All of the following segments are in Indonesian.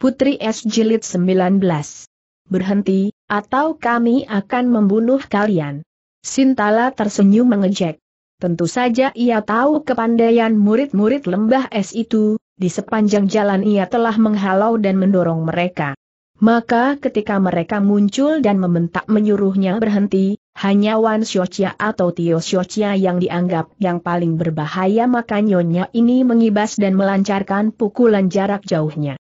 Putri S. Jilid 19. Berhenti, atau kami akan membunuh kalian. Sintala tersenyum mengejek. Tentu saja ia tahu kepandaian murid-murid lembah es itu, di sepanjang jalan ia telah menghalau dan mendorong mereka. Maka ketika mereka muncul dan membentak menyuruhnya berhenti, hanya Wan Xiaochia atau Tio Xiaochia yang dianggap yang paling berbahaya maka nyonya ini mengibas dan melancarkan pukulan jarak jauhnya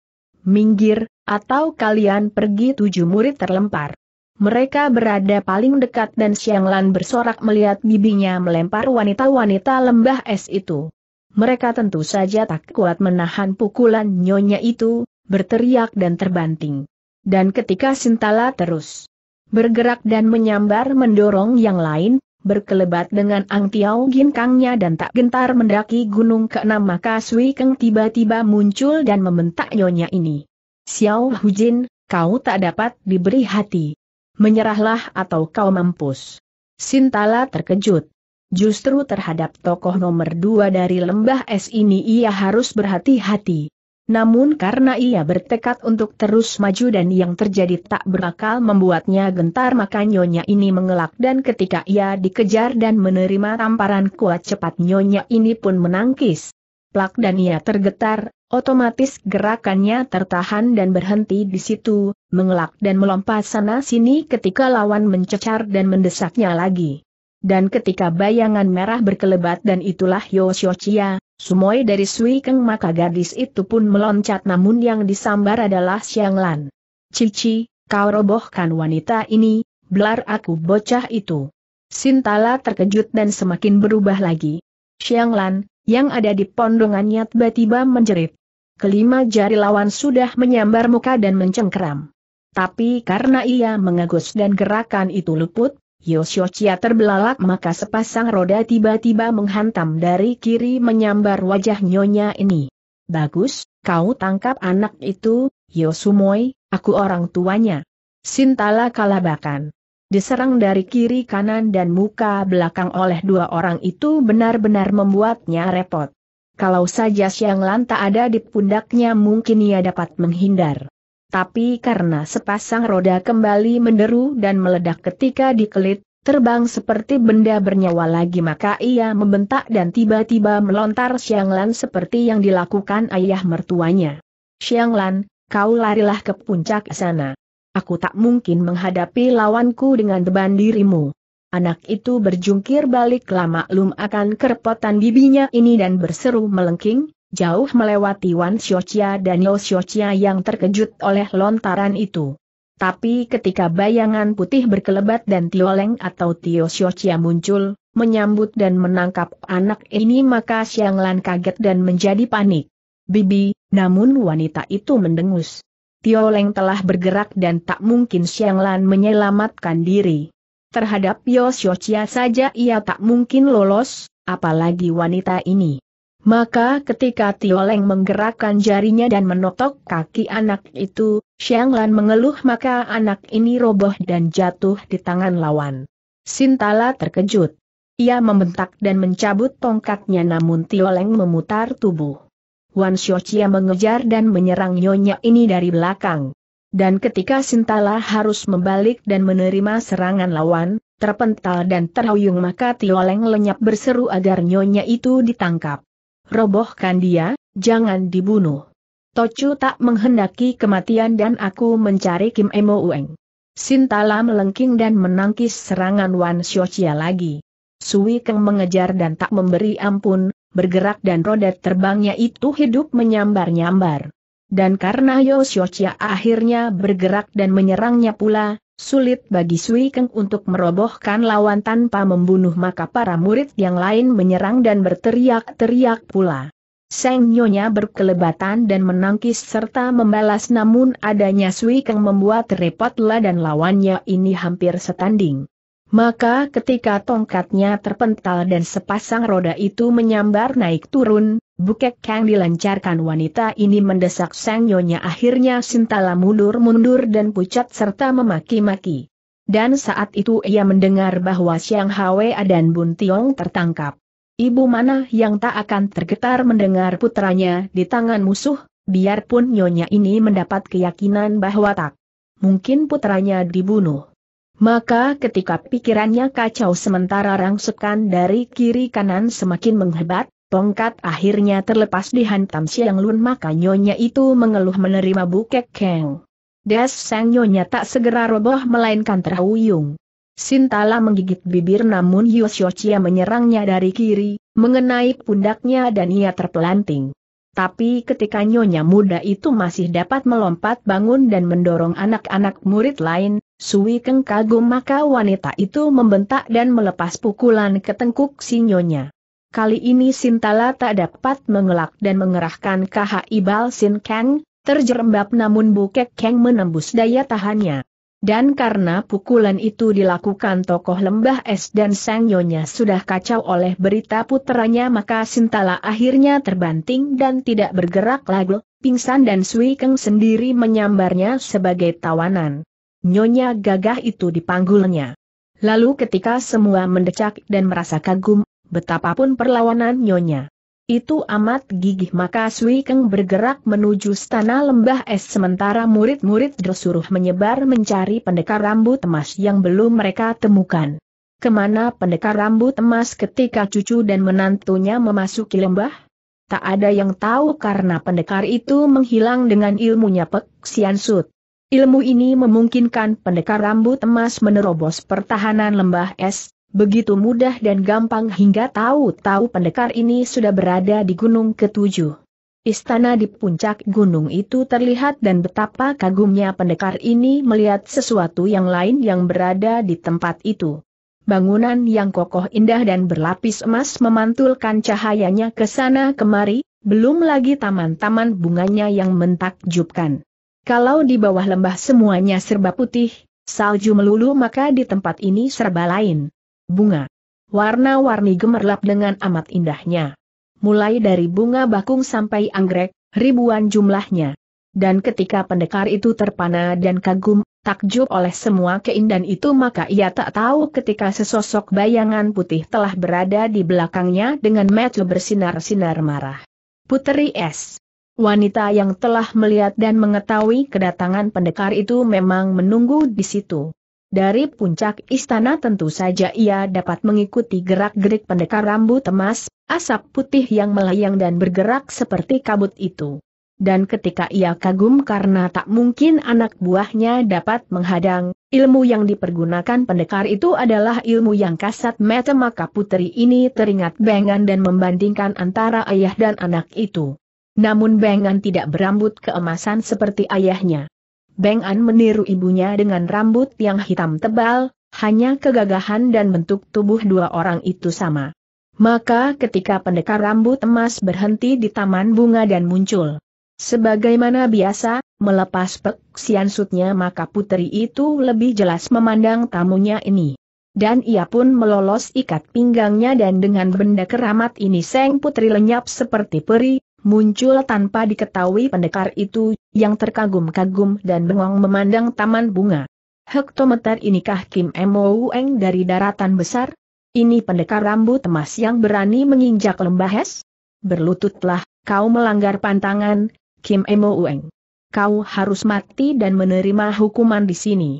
minggir, atau kalian pergi tujuh murid terlempar. Mereka berada paling dekat dan Siang Lan bersorak melihat bibinya melempar wanita-wanita lembah es itu. Mereka tentu saja tak kuat menahan pukulan nyonya itu, berteriak dan terbanting. Dan ketika Sintala terus bergerak dan menyambar mendorong yang lain, berkelebat dengan Ang Tiao Ginkangnya dan tak gentar mendaki gunung keenam maka Sui Keng tiba-tiba muncul dan membentak nyonya ini. Xiao Hujin, kau tak dapat diberi hati. Menyerahlah atau kau mampus. Sintala terkejut. Justru terhadap tokoh nomor dua dari lembah es ini ia harus berhati-hati. Namun karena ia bertekad untuk terus maju dan yang terjadi tak berakal membuatnya gentar maka nyonya ini mengelak dan ketika ia dikejar dan menerima tamparan kuat cepat nyonya ini pun menangkis. Plak dan ia tergetar, otomatis gerakannya tertahan dan berhenti di situ, mengelak dan melompat sana-sini ketika lawan mencecar dan mendesaknya lagi. Dan ketika bayangan merah berkelebat dan itulah Chia, sumoy dari Sui Keng maka gadis itu pun meloncat namun yang disambar adalah Xiang Lan. Cici, kau robohkan wanita ini, blar aku bocah itu. Sintala terkejut dan semakin berubah lagi. Xiang Lan, yang ada di pondongannya tiba-tiba menjerit. Kelima jari lawan sudah menyambar muka dan mencengkeram. Tapi karena ia mengagus dan gerakan itu luput, Chia terbelalak maka sepasang roda tiba-tiba menghantam dari kiri menyambar wajah nyonya ini. Bagus, kau tangkap anak itu, Yosumoi, aku orang tuanya. Sintala kalabakan. Diserang dari kiri kanan dan muka belakang oleh dua orang itu benar-benar membuatnya repot. Kalau saja Siang lanta ada di pundaknya mungkin ia dapat menghindar tapi karena sepasang roda kembali menderu dan meledak ketika dikelit, terbang seperti benda bernyawa lagi maka ia membentak dan tiba-tiba melontar Xiang Lan seperti yang dilakukan ayah mertuanya. Xiang Lan, kau larilah ke puncak sana. Aku tak mungkin menghadapi lawanku dengan beban dirimu. Anak itu berjungkir balik lama lum akan kerepotan bibinya ini dan berseru melengking, jauh melewati Wan Xiaochia dan Yao Xiaochia yang terkejut oleh lontaran itu. Tapi ketika bayangan putih berkelebat dan Tioleng atau Tio Xiaochia muncul, menyambut dan menangkap anak ini maka Xiang Lan kaget dan menjadi panik. Bibi, namun wanita itu mendengus. Tioleng telah bergerak dan tak mungkin Xiang Lan menyelamatkan diri. Terhadap Yao Xiaochia saja ia tak mungkin lolos, apalagi wanita ini. Maka ketika Tioleng menggerakkan jarinya dan menotok kaki anak itu, Lan mengeluh maka anak ini roboh dan jatuh di tangan lawan. Sintala terkejut. Ia membentak dan mencabut tongkatnya namun Tioleng memutar tubuh. Wan Xiochia mengejar dan menyerang nyonya ini dari belakang. Dan ketika Sintala harus membalik dan menerima serangan lawan, terpental dan terhuyung maka Tioleng lenyap berseru agar nyonya itu ditangkap robohkan dia, jangan dibunuh. Tocu tak menghendaki kematian dan aku mencari Kim Emo Ueng. Sintala melengking dan menangkis serangan Wan Xiochia lagi. Sui Keng mengejar dan tak memberi ampun, bergerak dan roda terbangnya itu hidup menyambar-nyambar. Dan karena Yo Xiochia akhirnya bergerak dan menyerangnya pula, Sulit bagi Sui Keng untuk merobohkan lawan tanpa membunuh maka para murid yang lain menyerang dan berteriak-teriak pula. Seng Nyonya berkelebatan dan menangkis serta membalas namun adanya Sui Keng membuat repotlah dan lawannya ini hampir setanding. Maka ketika tongkatnya terpental dan sepasang roda itu menyambar naik turun, bukek yang dilancarkan wanita ini mendesak sang nyonya akhirnya Sintala mundur-mundur dan pucat serta memaki-maki. Dan saat itu ia mendengar bahwa Siang Hwa dan Bun Tiong tertangkap. Ibu mana yang tak akan tergetar mendengar putranya di tangan musuh, biarpun nyonya ini mendapat keyakinan bahwa tak mungkin putranya dibunuh. Maka ketika pikirannya kacau sementara rangsukan dari kiri kanan semakin menghebat, tongkat akhirnya terlepas di hantam Siang Lun maka nyonya itu mengeluh menerima bukek keng. Das sang nyonya tak segera roboh melainkan terhuyung. Sintala menggigit bibir namun Yosyochia menyerangnya dari kiri, mengenai pundaknya dan ia terpelanting. Tapi ketika nyonya muda itu masih dapat melompat bangun dan mendorong anak-anak murid lain, Sui Keng kagum maka wanita itu membentak dan melepas pukulan ke tengkuk sinyonya. Kali ini Sintala tak dapat mengelak dan mengerahkan kaha ibal Sin Kang, terjerembab namun Bukek Kang menembus daya tahannya. Dan karena pukulan itu dilakukan tokoh lembah es dan sang sudah kacau oleh berita putranya maka Sintala akhirnya terbanting dan tidak bergerak lagi, pingsan dan Sui Keng sendiri menyambarnya sebagai tawanan. Nyonya gagah itu dipanggulnya. Lalu ketika semua mendecak dan merasa kagum, betapapun perlawanan Nyonya. Itu amat gigih maka Sui Keng bergerak menuju stana lembah es sementara murid-murid disuruh menyebar mencari pendekar rambut emas yang belum mereka temukan. Kemana pendekar rambut emas ketika cucu dan menantunya memasuki lembah? Tak ada yang tahu karena pendekar itu menghilang dengan ilmunya Pek Sian Sut. Ilmu ini memungkinkan pendekar rambut emas menerobos pertahanan lembah es, begitu mudah dan gampang hingga tahu-tahu pendekar ini sudah berada di gunung ketujuh. Istana di puncak gunung itu terlihat dan betapa kagumnya pendekar ini melihat sesuatu yang lain yang berada di tempat itu. Bangunan yang kokoh indah dan berlapis emas memantulkan cahayanya ke sana kemari, belum lagi taman-taman bunganya yang mentakjubkan. Kalau di bawah lembah semuanya serba putih, salju melulu maka di tempat ini serba lain. Bunga. Warna-warni gemerlap dengan amat indahnya. Mulai dari bunga bakung sampai anggrek, ribuan jumlahnya. Dan ketika pendekar itu terpana dan kagum, takjub oleh semua keindahan itu maka ia tak tahu ketika sesosok bayangan putih telah berada di belakangnya dengan metu bersinar-sinar marah. Puteri S. Wanita yang telah melihat dan mengetahui kedatangan pendekar itu memang menunggu di situ. Dari puncak istana tentu saja ia dapat mengikuti gerak-gerik pendekar rambut emas, asap putih yang melayang dan bergerak seperti kabut itu. Dan ketika ia kagum karena tak mungkin anak buahnya dapat menghadang, ilmu yang dipergunakan pendekar itu adalah ilmu yang kasat mata maka putri ini teringat bengan dan membandingkan antara ayah dan anak itu. Namun Bengan tidak berambut keemasan seperti ayahnya. Bengan meniru ibunya dengan rambut yang hitam tebal, hanya kegagahan dan bentuk tubuh dua orang itu sama. Maka ketika pendekar rambut emas berhenti di taman bunga dan muncul. Sebagaimana biasa, melepas peksian sutnya maka putri itu lebih jelas memandang tamunya ini. Dan ia pun melolos ikat pinggangnya dan dengan benda keramat ini Seng Putri lenyap seperti peri, muncul tanpa diketahui pendekar itu, yang terkagum-kagum dan bengong memandang taman bunga. Hektometer inikah Kim Mo Eng dari daratan besar? Ini pendekar rambut emas yang berani menginjak lembah es? Berlututlah, kau melanggar pantangan, Kim Mo Eng. Kau harus mati dan menerima hukuman di sini.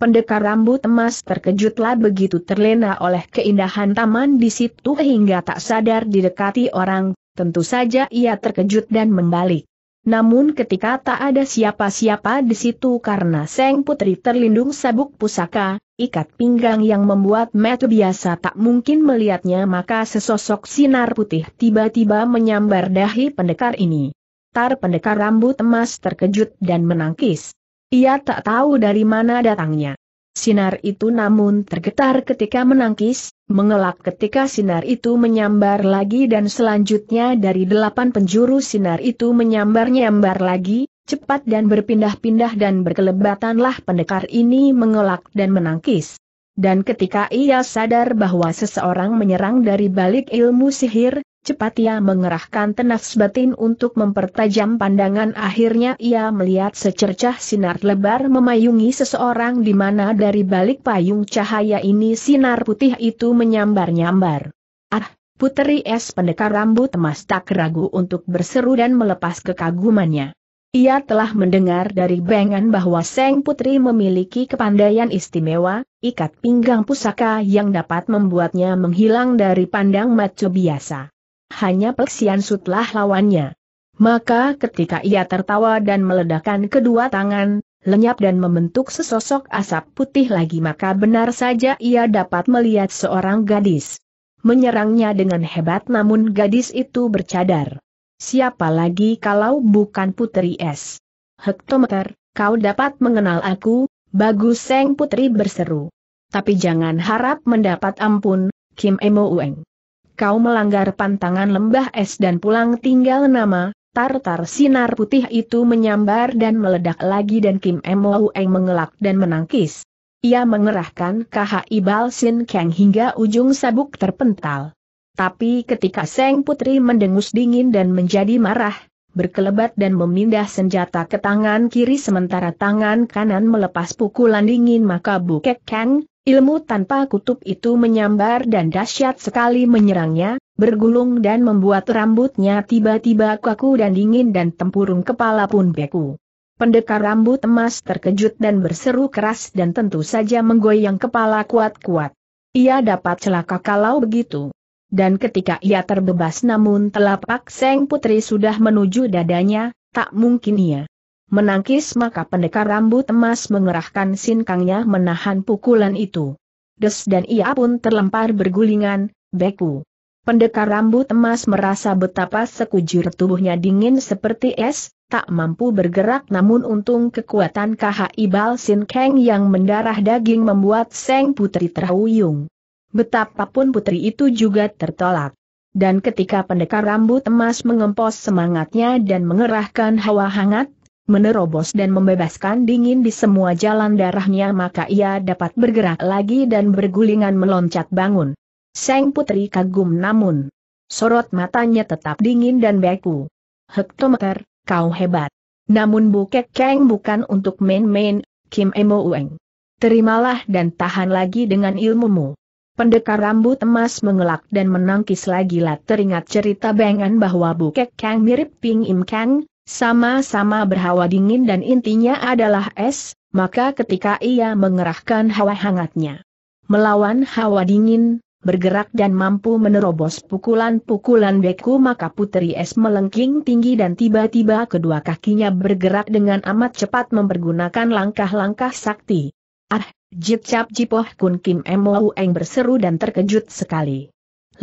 Pendekar rambut emas terkejutlah begitu terlena oleh keindahan taman di situ hingga tak sadar didekati orang Tentu saja ia terkejut dan membalik. Namun ketika tak ada siapa-siapa di situ karena Seng Putri terlindung sabuk pusaka, ikat pinggang yang membuat Matthew biasa tak mungkin melihatnya maka sesosok sinar putih tiba-tiba menyambar dahi pendekar ini. Tar pendekar rambut emas terkejut dan menangkis. Ia tak tahu dari mana datangnya. Sinar itu namun tergetar ketika menangkis, mengelak ketika sinar itu menyambar lagi dan selanjutnya dari delapan penjuru sinar itu menyambar-nyambar lagi, cepat dan berpindah-pindah dan berkelebatanlah pendekar ini mengelak dan menangkis. Dan ketika ia sadar bahwa seseorang menyerang dari balik ilmu sihir, Cepat ia mengerahkan tenas batin untuk mempertajam pandangan akhirnya ia melihat secercah sinar lebar memayungi seseorang di mana dari balik payung cahaya ini sinar putih itu menyambar-nyambar. Ah, puteri es pendekar rambut emas tak ragu untuk berseru dan melepas kekagumannya. Ia telah mendengar dari Bengan bahwa Seng Putri memiliki kepandaian istimewa, ikat pinggang pusaka yang dapat membuatnya menghilang dari pandang mata biasa hanya Peksian Sutlah lawannya. Maka ketika ia tertawa dan meledakkan kedua tangan, lenyap dan membentuk sesosok asap putih lagi maka benar saja ia dapat melihat seorang gadis. Menyerangnya dengan hebat namun gadis itu bercadar. Siapa lagi kalau bukan Putri Es? Hektometer, kau dapat mengenal aku, bagus Seng Putri berseru. Tapi jangan harap mendapat ampun, Kim Emo Ueng kau melanggar pantangan lembah es dan pulang tinggal nama, tartar sinar putih itu menyambar dan meledak lagi dan Kim M. Eng mengelak dan menangkis. Ia mengerahkan KHI Balsin Kang hingga ujung sabuk terpental. Tapi ketika Seng Putri mendengus dingin dan menjadi marah, berkelebat dan memindah senjata ke tangan kiri sementara tangan kanan melepas pukulan dingin maka Bukek Kang, Ilmu tanpa kutub itu menyambar dan dahsyat sekali menyerangnya, bergulung dan membuat rambutnya tiba-tiba kaku dan dingin dan tempurung kepala pun beku. Pendekar rambut emas terkejut dan berseru keras dan tentu saja menggoyang kepala kuat-kuat. Ia dapat celaka kalau begitu. Dan ketika ia terbebas namun telapak Seng Putri sudah menuju dadanya, tak mungkin ia Menangkis maka pendekar rambut emas mengerahkan sinkangnya menahan pukulan itu. Des dan ia pun terlempar bergulingan, beku. Pendekar rambut emas merasa betapa sekujur tubuhnya dingin seperti es, tak mampu bergerak namun untung kekuatan kaha ibal Sin yang mendarah daging membuat Seng Putri terhuyung. Betapapun putri itu juga tertolak. Dan ketika pendekar rambut emas mengempos semangatnya dan mengerahkan hawa hangat, menerobos dan membebaskan dingin di semua jalan darahnya maka ia dapat bergerak lagi dan bergulingan meloncat bangun. Seng putri kagum namun sorot matanya tetap dingin dan beku. Hektometer, kau hebat. Namun Bukek keng bukan untuk main-main, Kim Emo Ueng. Terimalah dan tahan lagi dengan ilmumu. Pendekar rambut emas mengelak dan menangkis lagi lah teringat cerita bengan bahwa Bukek keng mirip Ping Im Kang, sama-sama berhawa dingin dan intinya adalah es, maka ketika ia mengerahkan hawa hangatnya melawan hawa dingin, bergerak dan mampu menerobos pukulan-pukulan beku maka putri es melengking tinggi dan tiba-tiba kedua kakinya bergerak dengan amat cepat mempergunakan langkah-langkah sakti. Ah, Jip Cap Jipoh Kun Kim Eng berseru dan terkejut sekali.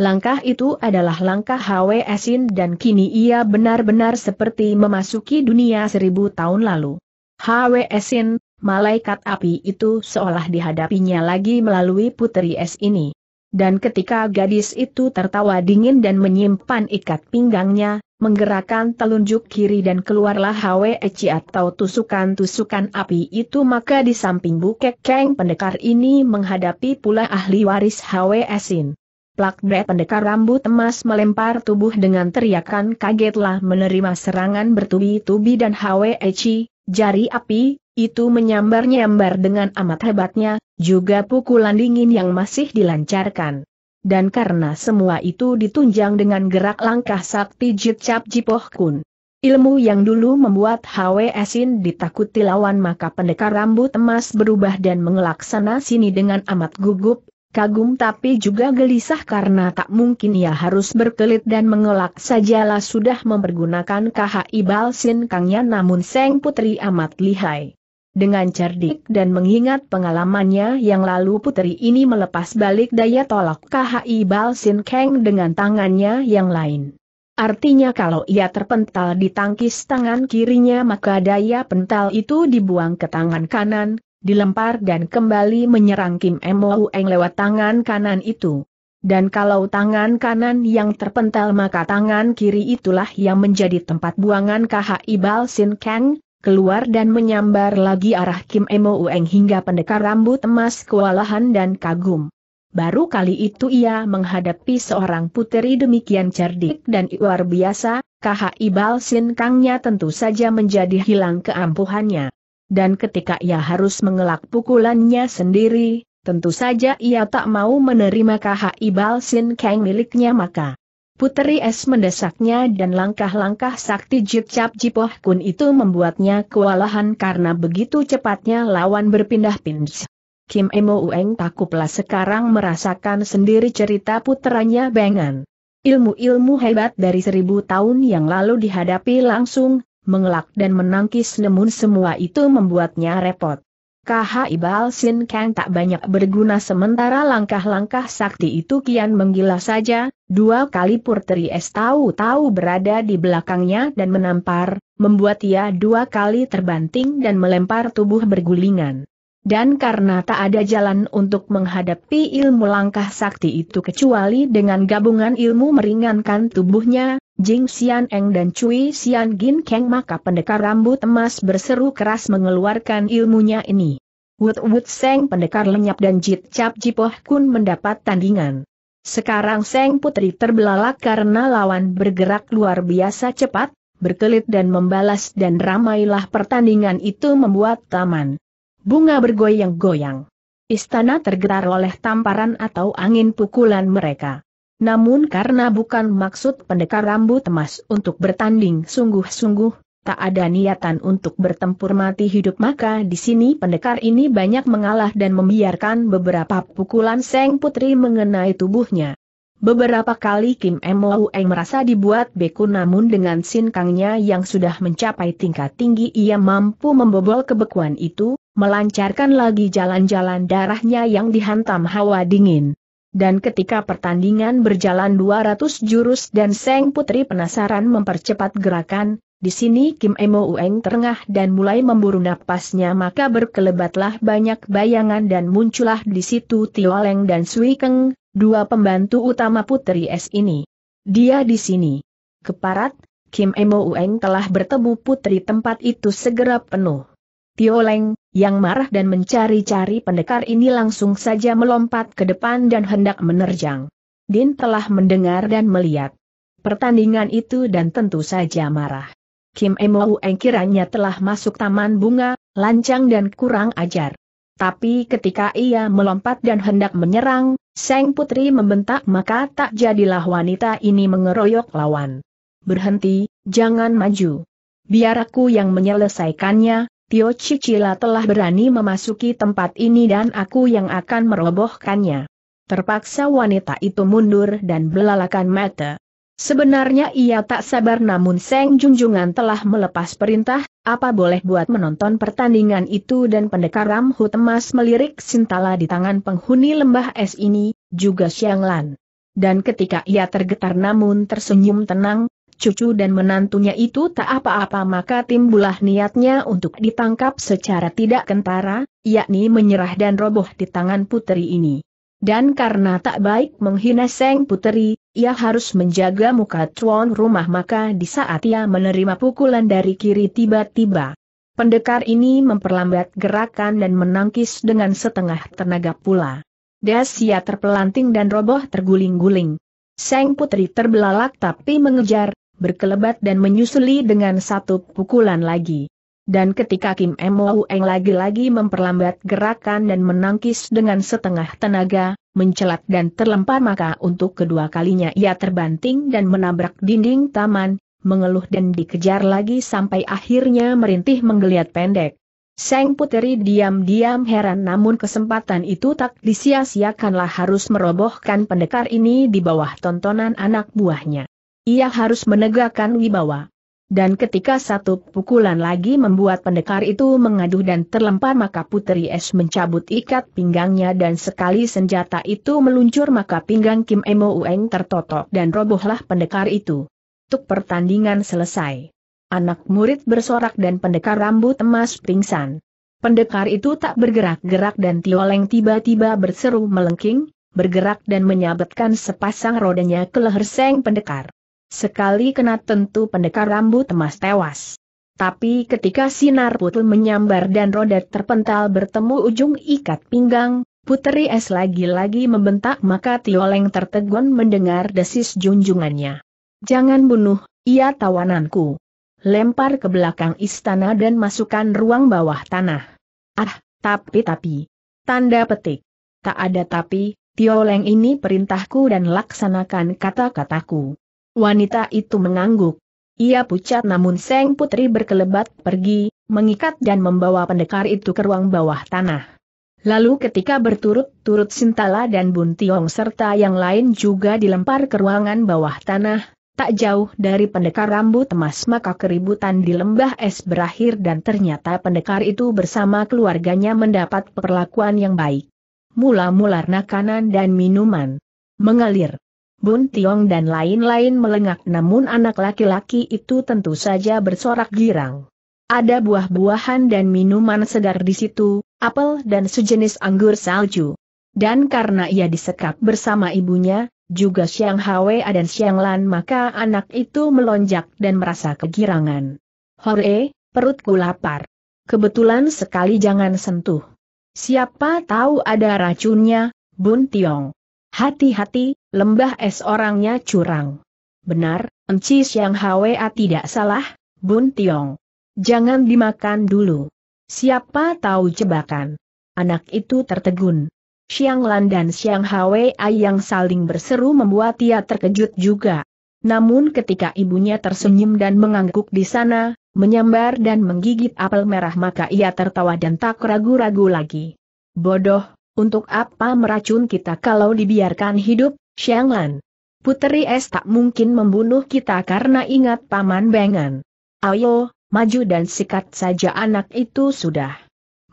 Langkah itu adalah langkah HW Esin dan kini ia benar-benar seperti memasuki dunia seribu tahun lalu. HW Esin, malaikat api itu seolah dihadapinya lagi melalui putri es ini. Dan ketika gadis itu tertawa dingin dan menyimpan ikat pinggangnya, menggerakkan telunjuk kiri dan keluarlah HW Eci atau tusukan-tusukan api itu maka di samping bukek keng pendekar ini menghadapi pula ahli waris HW Esin. Plak Plakbre pendekar rambut emas melempar tubuh dengan teriakan kagetlah menerima serangan bertubi-tubi dan Hweci, jari api, itu menyambar-nyambar dengan amat hebatnya, juga pukulan dingin yang masih dilancarkan. Dan karena semua itu ditunjang dengan gerak langkah sakti Jit Cap Jipoh Kun. Ilmu yang dulu membuat Hwe Esin ditakuti lawan maka pendekar rambut emas berubah dan mengelaksana sini dengan amat gugup, kagum tapi juga gelisah karena tak mungkin ia harus berkelit dan mengelak sajalah sudah mempergunakan KHI Balsin Kangnya namun Seng Putri amat lihai. Dengan cerdik dan mengingat pengalamannya yang lalu putri ini melepas balik daya tolak KHI Sin Kang dengan tangannya yang lain. Artinya kalau ia terpental di tangkis tangan kirinya maka daya pental itu dibuang ke tangan kanan, dilempar dan kembali menyerang Kim Mo Eng lewat tangan kanan itu. Dan kalau tangan kanan yang terpental maka tangan kiri itulah yang menjadi tempat buangan KHI Bal Sin Kang, keluar dan menyambar lagi arah Kim Mo Eng hingga pendekar rambut emas kewalahan dan kagum. Baru kali itu ia menghadapi seorang puteri demikian cerdik dan luar biasa, KHI Bal Sin Kangnya tentu saja menjadi hilang keampuhannya dan ketika ia harus mengelak pukulannya sendiri, tentu saja ia tak mau menerima ibal sin Kang miliknya maka. Puteri Es mendesaknya dan langkah-langkah sakti Jipcap Jipoh Kun itu membuatnya kewalahan karena begitu cepatnya lawan berpindah pins. Kim Emo Ueng takutlah sekarang merasakan sendiri cerita puteranya Bengan. Ilmu-ilmu hebat dari seribu tahun yang lalu dihadapi langsung, mengelak dan menangkis namun semua itu membuatnya repot. Ibal Sin Kang tak banyak berguna sementara langkah-langkah sakti itu kian menggila saja, dua kali Purteri Es tahu-tahu berada di belakangnya dan menampar, membuat ia dua kali terbanting dan melempar tubuh bergulingan. Dan karena tak ada jalan untuk menghadapi ilmu langkah sakti itu kecuali dengan gabungan ilmu meringankan tubuhnya, Jing Xian Eng dan Cui Xian Gin Keng maka pendekar rambut emas berseru keras mengeluarkan ilmunya ini. Wut Wut Seng pendekar lenyap dan Jit Cap Jipoh Kun mendapat tandingan. Sekarang Seng Putri terbelalak karena lawan bergerak luar biasa cepat, berkelit dan membalas dan ramailah pertandingan itu membuat taman. Bunga bergoyang-goyang istana tergetar oleh tamparan atau angin pukulan mereka. Namun karena bukan maksud pendekar rambut emas untuk bertanding sungguh-sungguh, tak ada niatan untuk bertempur mati hidup maka di sini pendekar ini banyak mengalah dan membiarkan beberapa pukulan Seng Putri mengenai tubuhnya. Beberapa kali Kim Mo Eng merasa dibuat beku namun dengan sinkangnya yang sudah mencapai tingkat tinggi ia mampu membobol kebekuan itu, melancarkan lagi jalan-jalan darahnya yang dihantam hawa dingin dan ketika pertandingan berjalan 200 jurus dan Seng Putri penasaran mempercepat gerakan, di sini Kim Emo Ueng terengah dan mulai memburu napasnya maka berkelebatlah banyak bayangan dan muncullah di situ Tio Leng dan Sui Keng, dua pembantu utama Putri S ini. Dia di sini. Keparat, Kim Emo Ueng telah bertemu Putri tempat itu segera penuh. Tio yang marah dan mencari-cari pendekar ini langsung saja melompat ke depan dan hendak menerjang. Din telah mendengar dan melihat pertandingan itu dan tentu saja marah. Kim Emou Eng kiranya telah masuk taman bunga, lancang dan kurang ajar. Tapi ketika ia melompat dan hendak menyerang, Seng Putri membentak maka tak jadilah wanita ini mengeroyok lawan. Berhenti, jangan maju. Biar aku yang menyelesaikannya, Tio Cicila telah berani memasuki tempat ini dan aku yang akan merobohkannya. Terpaksa wanita itu mundur dan belalakan mata. Sebenarnya ia tak sabar namun Seng Junjungan telah melepas perintah, apa boleh buat menonton pertandingan itu dan pendekar Ramhu Temas melirik Sintala di tangan penghuni lembah es ini, juga Xianglan. Dan ketika ia tergetar namun tersenyum tenang, cucu dan menantunya itu tak apa-apa maka timbulah niatnya untuk ditangkap secara tidak kentara, yakni menyerah dan roboh di tangan Putri ini. Dan karena tak baik menghina Seng Putri, ia harus menjaga muka tuan rumah maka di saat ia menerima pukulan dari kiri tiba-tiba. Pendekar ini memperlambat gerakan dan menangkis dengan setengah tenaga pula. Dasia terpelanting dan roboh terguling-guling. Seng Putri terbelalak tapi mengejar, berkelebat dan menyusuli dengan satu pukulan lagi. Dan ketika Kim Mo Eng lagi-lagi memperlambat gerakan dan menangkis dengan setengah tenaga, mencelat dan terlempar maka untuk kedua kalinya ia terbanting dan menabrak dinding taman, mengeluh dan dikejar lagi sampai akhirnya merintih menggeliat pendek. Sang puteri diam-diam heran namun kesempatan itu tak disia-siakanlah harus merobohkan pendekar ini di bawah tontonan anak buahnya. Ia harus menegakkan wibawa. Dan ketika satu pukulan lagi membuat pendekar itu mengaduh dan terlempar maka Putri Es mencabut ikat pinggangnya dan sekali senjata itu meluncur maka pinggang Kim Emo Ueng tertotok dan robohlah pendekar itu. Tuk pertandingan selesai. Anak murid bersorak dan pendekar rambut emas pingsan. Pendekar itu tak bergerak-gerak dan Tioleng tiba-tiba berseru melengking, bergerak dan menyabetkan sepasang rodanya ke leher seng pendekar. Sekali kena tentu pendekar rambut emas tewas. Tapi ketika sinar putul menyambar dan roda terpental bertemu ujung ikat pinggang, Putri Es lagi-lagi membentak maka Tioleng tertegun mendengar desis junjungannya. Jangan bunuh, ia tawananku. Lempar ke belakang istana dan masukkan ruang bawah tanah. Ah, tapi-tapi. Tanda petik. Tak ada tapi, Tioleng ini perintahku dan laksanakan kata-kataku. Wanita itu mengangguk. Ia pucat namun Seng Putri berkelebat pergi, mengikat dan membawa pendekar itu ke ruang bawah tanah. Lalu ketika berturut-turut Sintala dan Buntiong serta yang lain juga dilempar ke ruangan bawah tanah, tak jauh dari pendekar rambut emas maka keributan di lembah es berakhir dan ternyata pendekar itu bersama keluarganya mendapat perlakuan yang baik. Mula-mula makanan dan minuman mengalir. Bun Tiong dan lain-lain melengak namun anak laki-laki itu tentu saja bersorak girang. Ada buah-buahan dan minuman segar di situ, apel dan sejenis anggur salju. Dan karena ia disekap bersama ibunya, juga Siang Hwa dan Siang Lan maka anak itu melonjak dan merasa kegirangan. Hore, perutku lapar. Kebetulan sekali jangan sentuh. Siapa tahu ada racunnya, Bun Tiong. Hati-hati, Lembah es orangnya curang. Benar, Enci Siang Hwa tidak salah, Bun Tiong. Jangan dimakan dulu. Siapa tahu jebakan. Anak itu tertegun. Siang Lan dan Siang Hwa yang saling berseru membuat ia terkejut juga. Namun ketika ibunya tersenyum dan mengangguk di sana, menyambar dan menggigit apel merah maka ia tertawa dan tak ragu-ragu lagi. Bodoh, untuk apa meracun kita kalau dibiarkan hidup? Xianglan. Puteri Es tak mungkin membunuh kita karena ingat Paman Bengan. Ayo, maju dan sikat saja anak itu sudah.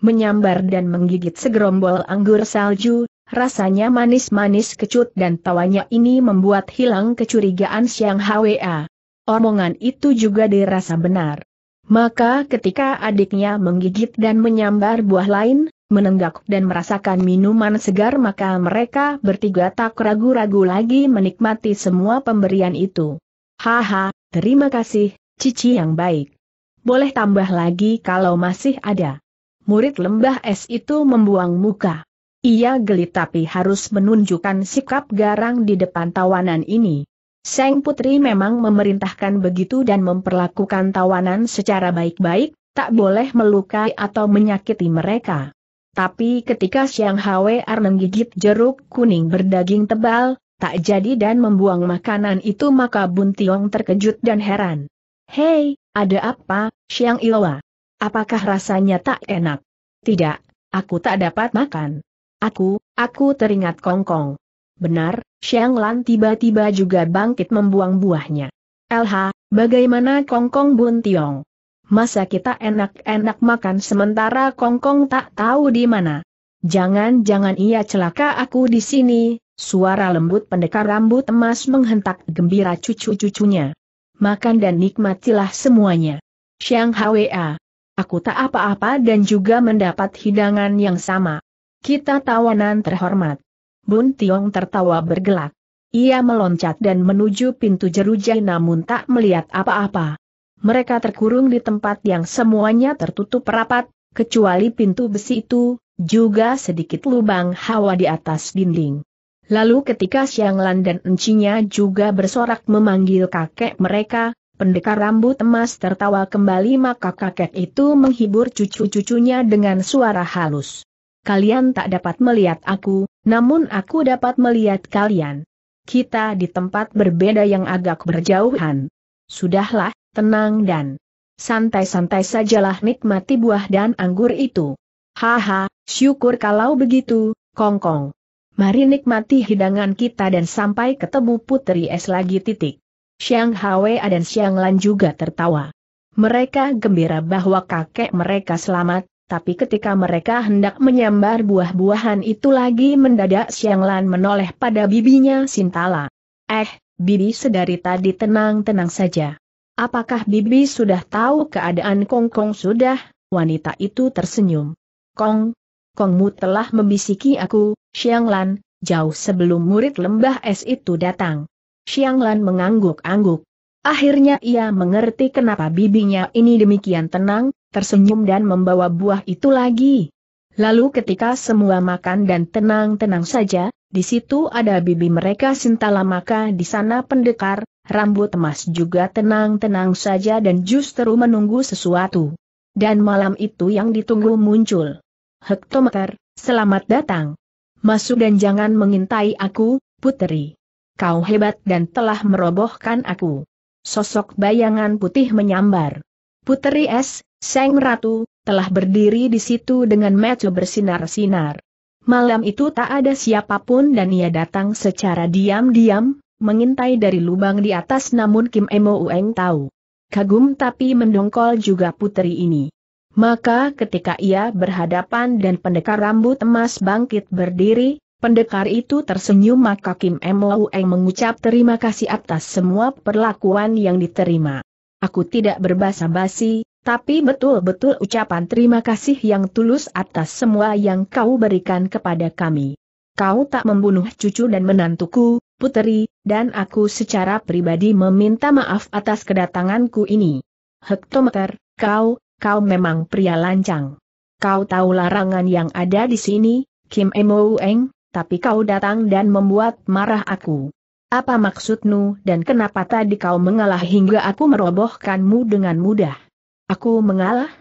Menyambar dan menggigit segerombol anggur salju, rasanya manis-manis kecut dan tawanya ini membuat hilang kecurigaan Xiang Hwa. Omongan itu juga dirasa benar. Maka ketika adiknya menggigit dan menyambar buah lain, menenggak dan merasakan minuman segar maka mereka bertiga tak ragu-ragu lagi menikmati semua pemberian itu. Haha, terima kasih, Cici yang baik. Boleh tambah lagi kalau masih ada. Murid lembah es itu membuang muka. Ia geli tapi harus menunjukkan sikap garang di depan tawanan ini. Seng Putri memang memerintahkan begitu dan memperlakukan tawanan secara baik-baik, tak boleh melukai atau menyakiti mereka. Tapi ketika Siang Ar menggigit jeruk kuning berdaging tebal, tak jadi dan membuang makanan itu maka Bun Tiong terkejut dan heran. Hei, ada apa, Siang Ilwa? Apakah rasanya tak enak? Tidak, aku tak dapat makan. Aku, aku teringat kongkong. Benar, Siang Lan tiba-tiba juga bangkit membuang buahnya. LH, bagaimana kongkong Bun Tiong? masa kita enak-enak makan sementara kongkong tak tahu di mana. Jangan-jangan ia celaka aku di sini, suara lembut pendekar rambut emas menghentak gembira cucu-cucunya. Makan dan nikmatilah semuanya. Siang Hwa. Aku tak apa-apa dan juga mendapat hidangan yang sama. Kita tawanan terhormat. Bun Tiong tertawa bergelak. Ia meloncat dan menuju pintu jeruji namun tak melihat apa-apa mereka terkurung di tempat yang semuanya tertutup rapat, kecuali pintu besi itu, juga sedikit lubang hawa di atas dinding. Lalu ketika Siang Lan dan encinya juga bersorak memanggil kakek mereka, pendekar rambut emas tertawa kembali maka kakek itu menghibur cucu-cucunya dengan suara halus. Kalian tak dapat melihat aku, namun aku dapat melihat kalian. Kita di tempat berbeda yang agak berjauhan. Sudahlah, tenang dan santai-santai sajalah nikmati buah dan anggur itu. Haha, syukur kalau begitu, kongkong. Mari nikmati hidangan kita dan sampai ketemu Putri Es lagi titik. Xiang Hwa dan Xiang Lan juga tertawa. Mereka gembira bahwa kakek mereka selamat, tapi ketika mereka hendak menyambar buah-buahan itu lagi mendadak Xiang Lan menoleh pada bibinya Sintala. Eh, bibi sedari tadi tenang-tenang saja. Apakah Bibi sudah tahu keadaan Kong Kong sudah? Wanita itu tersenyum. Kong, Kongmu telah membisiki aku, Xiang jauh sebelum murid lembah es itu datang. Xiang mengangguk-angguk. Akhirnya ia mengerti kenapa bibinya ini demikian tenang, tersenyum dan membawa buah itu lagi. Lalu ketika semua makan dan tenang-tenang saja, di situ ada bibi mereka Sintala maka di sana pendekar, rambut emas juga tenang-tenang saja dan justru menunggu sesuatu. Dan malam itu yang ditunggu muncul. Hektometer, selamat datang. Masuk dan jangan mengintai aku, puteri. Kau hebat dan telah merobohkan aku. Sosok bayangan putih menyambar. Puteri S, Seng Ratu, telah berdiri di situ dengan mata bersinar-sinar. Malam itu tak ada siapapun dan ia datang secara diam-diam, mengintai dari lubang di atas namun Kim Emo Ueng tahu. Kagum tapi mendongkol juga putri ini. Maka ketika ia berhadapan dan pendekar rambut emas bangkit berdiri, pendekar itu tersenyum maka Kim Emo Ueng mengucap terima kasih atas semua perlakuan yang diterima. Aku tidak berbahasa basi, tapi betul-betul ucapan terima kasih yang tulus atas semua yang kau berikan kepada kami. Kau tak membunuh cucu dan menantuku, Puteri, dan aku secara pribadi meminta maaf atas kedatanganku ini. Hektometer, kau, kau memang pria lancang. Kau tahu larangan yang ada di sini, Kim Emo Eng, tapi kau datang dan membuat marah aku. Apa maksudmu dan kenapa tadi kau mengalah hingga aku merobohkanmu dengan mudah? Aku mengalah?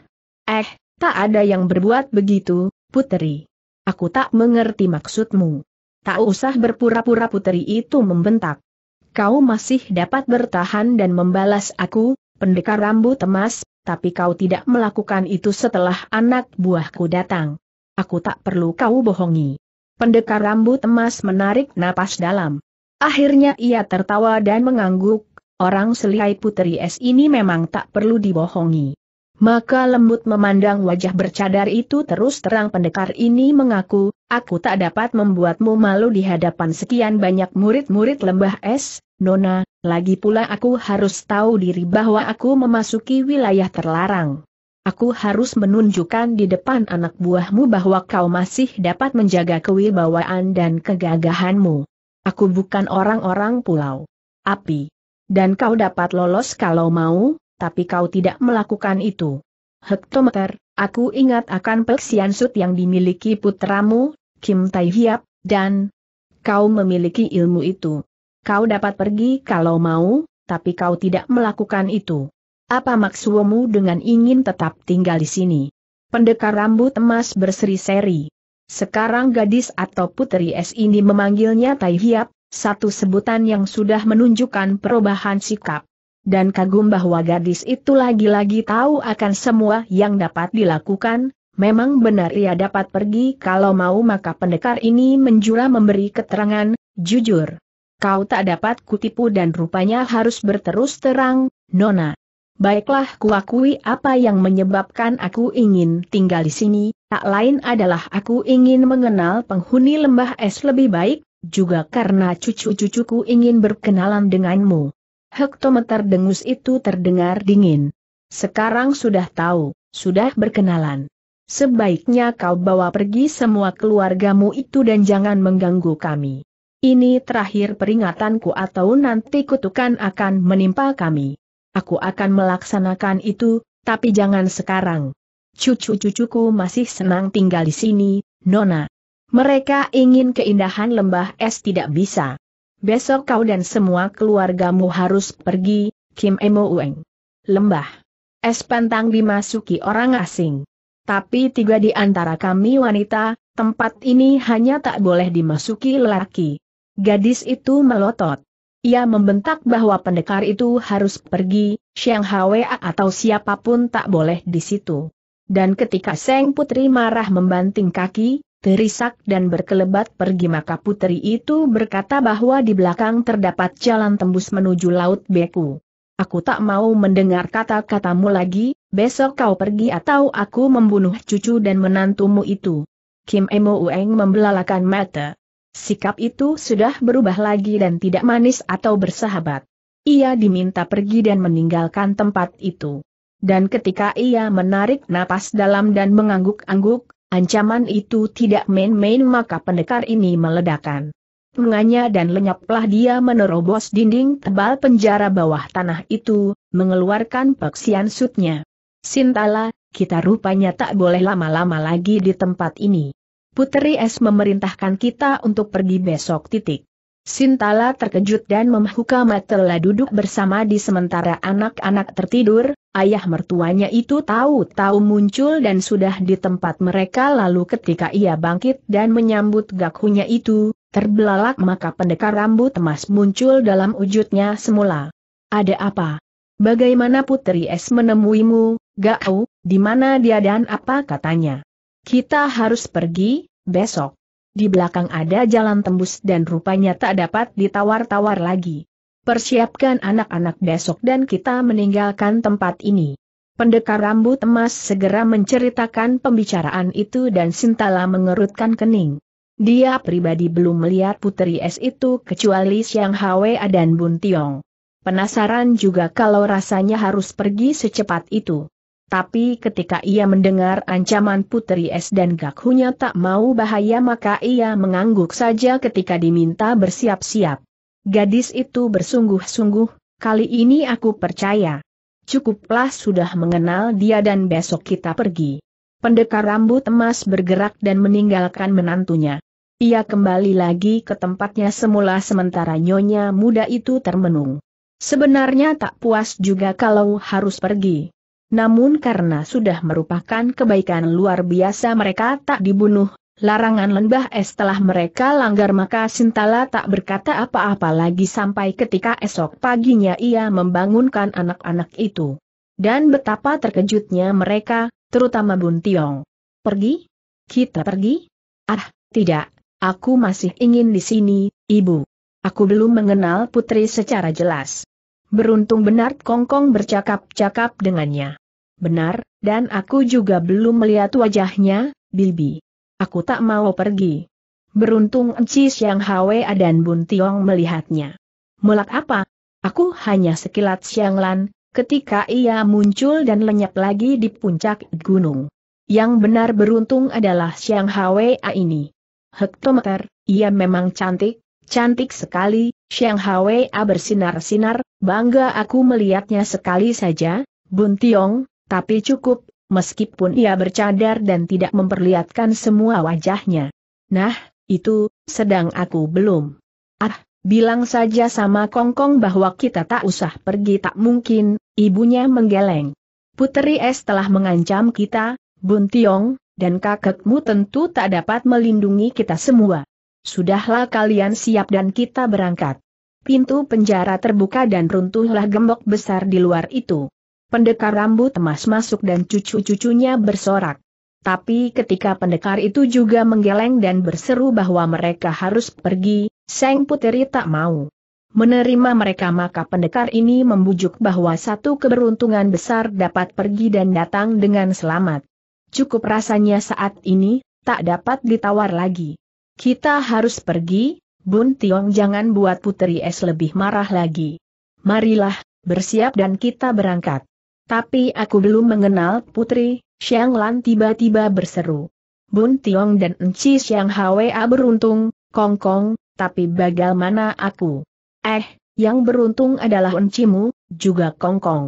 Eh, tak ada yang berbuat begitu, puteri. Aku tak mengerti maksudmu. Tak usah berpura-pura puteri itu membentak. Kau masih dapat bertahan dan membalas aku, pendekar rambut emas, tapi kau tidak melakukan itu setelah anak buahku datang. Aku tak perlu kau bohongi. Pendekar rambut emas menarik napas dalam. Akhirnya ia tertawa dan mengangguk, orang selihai puteri es ini memang tak perlu dibohongi. Maka lembut memandang wajah bercadar itu terus terang pendekar ini mengaku, aku tak dapat membuatmu malu di hadapan sekian banyak murid-murid lembah es, Nona, lagi pula aku harus tahu diri bahwa aku memasuki wilayah terlarang. Aku harus menunjukkan di depan anak buahmu bahwa kau masih dapat menjaga kewibawaan dan kegagahanmu. Aku bukan orang-orang pulau. Api. Dan kau dapat lolos kalau mau, tapi kau tidak melakukan itu. Hektometer, aku ingat akan peksian sut yang dimiliki putramu, Kim Tai Hiap, dan kau memiliki ilmu itu. Kau dapat pergi kalau mau, tapi kau tidak melakukan itu. Apa maksudmu dengan ingin tetap tinggal di sini? Pendekar rambut emas berseri-seri. Sekarang gadis atau putri es ini memanggilnya Tai Hiap, satu sebutan yang sudah menunjukkan perubahan sikap dan kagum bahwa gadis itu lagi-lagi tahu akan semua yang dapat dilakukan, memang benar ia dapat pergi kalau mau maka pendekar ini menjura memberi keterangan, jujur. Kau tak dapat kutipu dan rupanya harus berterus terang, Nona. Baiklah kuakui apa yang menyebabkan aku ingin tinggal di sini, tak lain adalah aku ingin mengenal penghuni lembah es lebih baik, juga karena cucu-cucuku ingin berkenalan denganmu. Hektometer dengus itu terdengar dingin. Sekarang sudah tahu, sudah berkenalan. Sebaiknya kau bawa pergi semua keluargamu itu dan jangan mengganggu kami. Ini terakhir peringatanku atau nanti kutukan akan menimpa kami. Aku akan melaksanakan itu, tapi jangan sekarang. Cucu-cucuku masih senang tinggal di sini, Nona. Mereka ingin keindahan lembah es tidak bisa. Besok kau dan semua keluargamu harus pergi, Kim Emo Ueng. Lembah. Es pantang dimasuki orang asing. Tapi tiga di antara kami wanita, tempat ini hanya tak boleh dimasuki lelaki. Gadis itu melotot. Ia membentak bahwa pendekar itu harus pergi, Siang Hwa atau siapapun tak boleh di situ. Dan ketika Seng Putri marah membanting kaki, terisak dan berkelebat pergi maka putri itu berkata bahwa di belakang terdapat jalan tembus menuju Laut Beku. Aku tak mau mendengar kata-katamu lagi, besok kau pergi atau aku membunuh cucu dan menantumu itu. Kim Emo Ueng membelalakan mata. Sikap itu sudah berubah lagi dan tidak manis atau bersahabat. Ia diminta pergi dan meninggalkan tempat itu. Dan ketika ia menarik napas dalam dan mengangguk-angguk, Ancaman itu tidak main-main maka pendekar ini meledakan. Penganya dan lenyaplah dia menerobos dinding tebal penjara bawah tanah itu, mengeluarkan peksian sutnya. Sintala, kita rupanya tak boleh lama-lama lagi di tempat ini. Putri Es memerintahkan kita untuk pergi besok titik. Sintala terkejut dan membuka Matela duduk bersama di sementara anak-anak tertidur, ayah mertuanya itu tahu-tahu muncul dan sudah di tempat mereka lalu ketika ia bangkit dan menyambut gakunya itu, terbelalak maka pendekar rambut emas muncul dalam wujudnya semula. Ada apa? Bagaimana Putri Es menemuimu, gakau? di mana dia dan apa katanya? Kita harus pergi, besok di belakang ada jalan tembus dan rupanya tak dapat ditawar-tawar lagi. Persiapkan anak-anak besok dan kita meninggalkan tempat ini. Pendekar rambut emas segera menceritakan pembicaraan itu dan Sintala mengerutkan kening. Dia pribadi belum melihat Putri Es itu kecuali Siang Hwa dan Bun Tiong. Penasaran juga kalau rasanya harus pergi secepat itu. Tapi ketika ia mendengar ancaman Putri Es dan Gakhunya tak mau bahaya maka ia mengangguk saja ketika diminta bersiap-siap. Gadis itu bersungguh-sungguh, kali ini aku percaya. Cukuplah sudah mengenal dia dan besok kita pergi. Pendekar rambut emas bergerak dan meninggalkan menantunya. Ia kembali lagi ke tempatnya semula sementara nyonya muda itu termenung. Sebenarnya tak puas juga kalau harus pergi. Namun karena sudah merupakan kebaikan luar biasa mereka tak dibunuh, larangan lembah es telah mereka langgar maka Sintala tak berkata apa-apa lagi sampai ketika esok paginya ia membangunkan anak-anak itu. Dan betapa terkejutnya mereka, terutama Bun Tiong. Pergi? Kita pergi? Ah, tidak, aku masih ingin di sini, ibu. Aku belum mengenal putri secara jelas. Beruntung benar Kongkong bercakap-cakap dengannya. Benar, dan aku juga belum melihat wajahnya, Bibi. Aku tak mau pergi. Beruntung Encis Yang Hwa dan Bun Tiong melihatnya. Melak apa? Aku hanya sekilat Lan, ketika ia muncul dan lenyap lagi di puncak gunung. Yang benar beruntung adalah Siang Hwa ini. Hektometer, ia memang cantik, cantik sekali, Sheng Hwa bersinar-sinar, bangga aku melihatnya sekali saja, Bun Tiong, tapi cukup, meskipun ia bercadar dan tidak memperlihatkan semua wajahnya. Nah, itu, sedang aku belum. Ah, bilang saja sama Kongkong -Kong bahwa kita tak usah pergi tak mungkin, ibunya menggeleng. Putri Es telah mengancam kita, Bun Tiong, dan kakekmu tentu tak dapat melindungi kita semua sudahlah kalian siap dan kita berangkat. Pintu penjara terbuka dan runtuhlah gembok besar di luar itu. Pendekar rambut emas masuk dan cucu-cucunya bersorak. Tapi ketika pendekar itu juga menggeleng dan berseru bahwa mereka harus pergi, Seng Puteri tak mau. Menerima mereka maka pendekar ini membujuk bahwa satu keberuntungan besar dapat pergi dan datang dengan selamat. Cukup rasanya saat ini, tak dapat ditawar lagi. Kita harus pergi, Bun Tiong jangan buat Putri Es lebih marah lagi. Marilah, bersiap dan kita berangkat. Tapi aku belum mengenal Putri, Xiang Lan tiba-tiba berseru. Bun Tiong dan Enci Xiang Hwa beruntung, Kong Kong, tapi bagaimana aku? Eh, yang beruntung adalah Encimu, juga Kong Kong.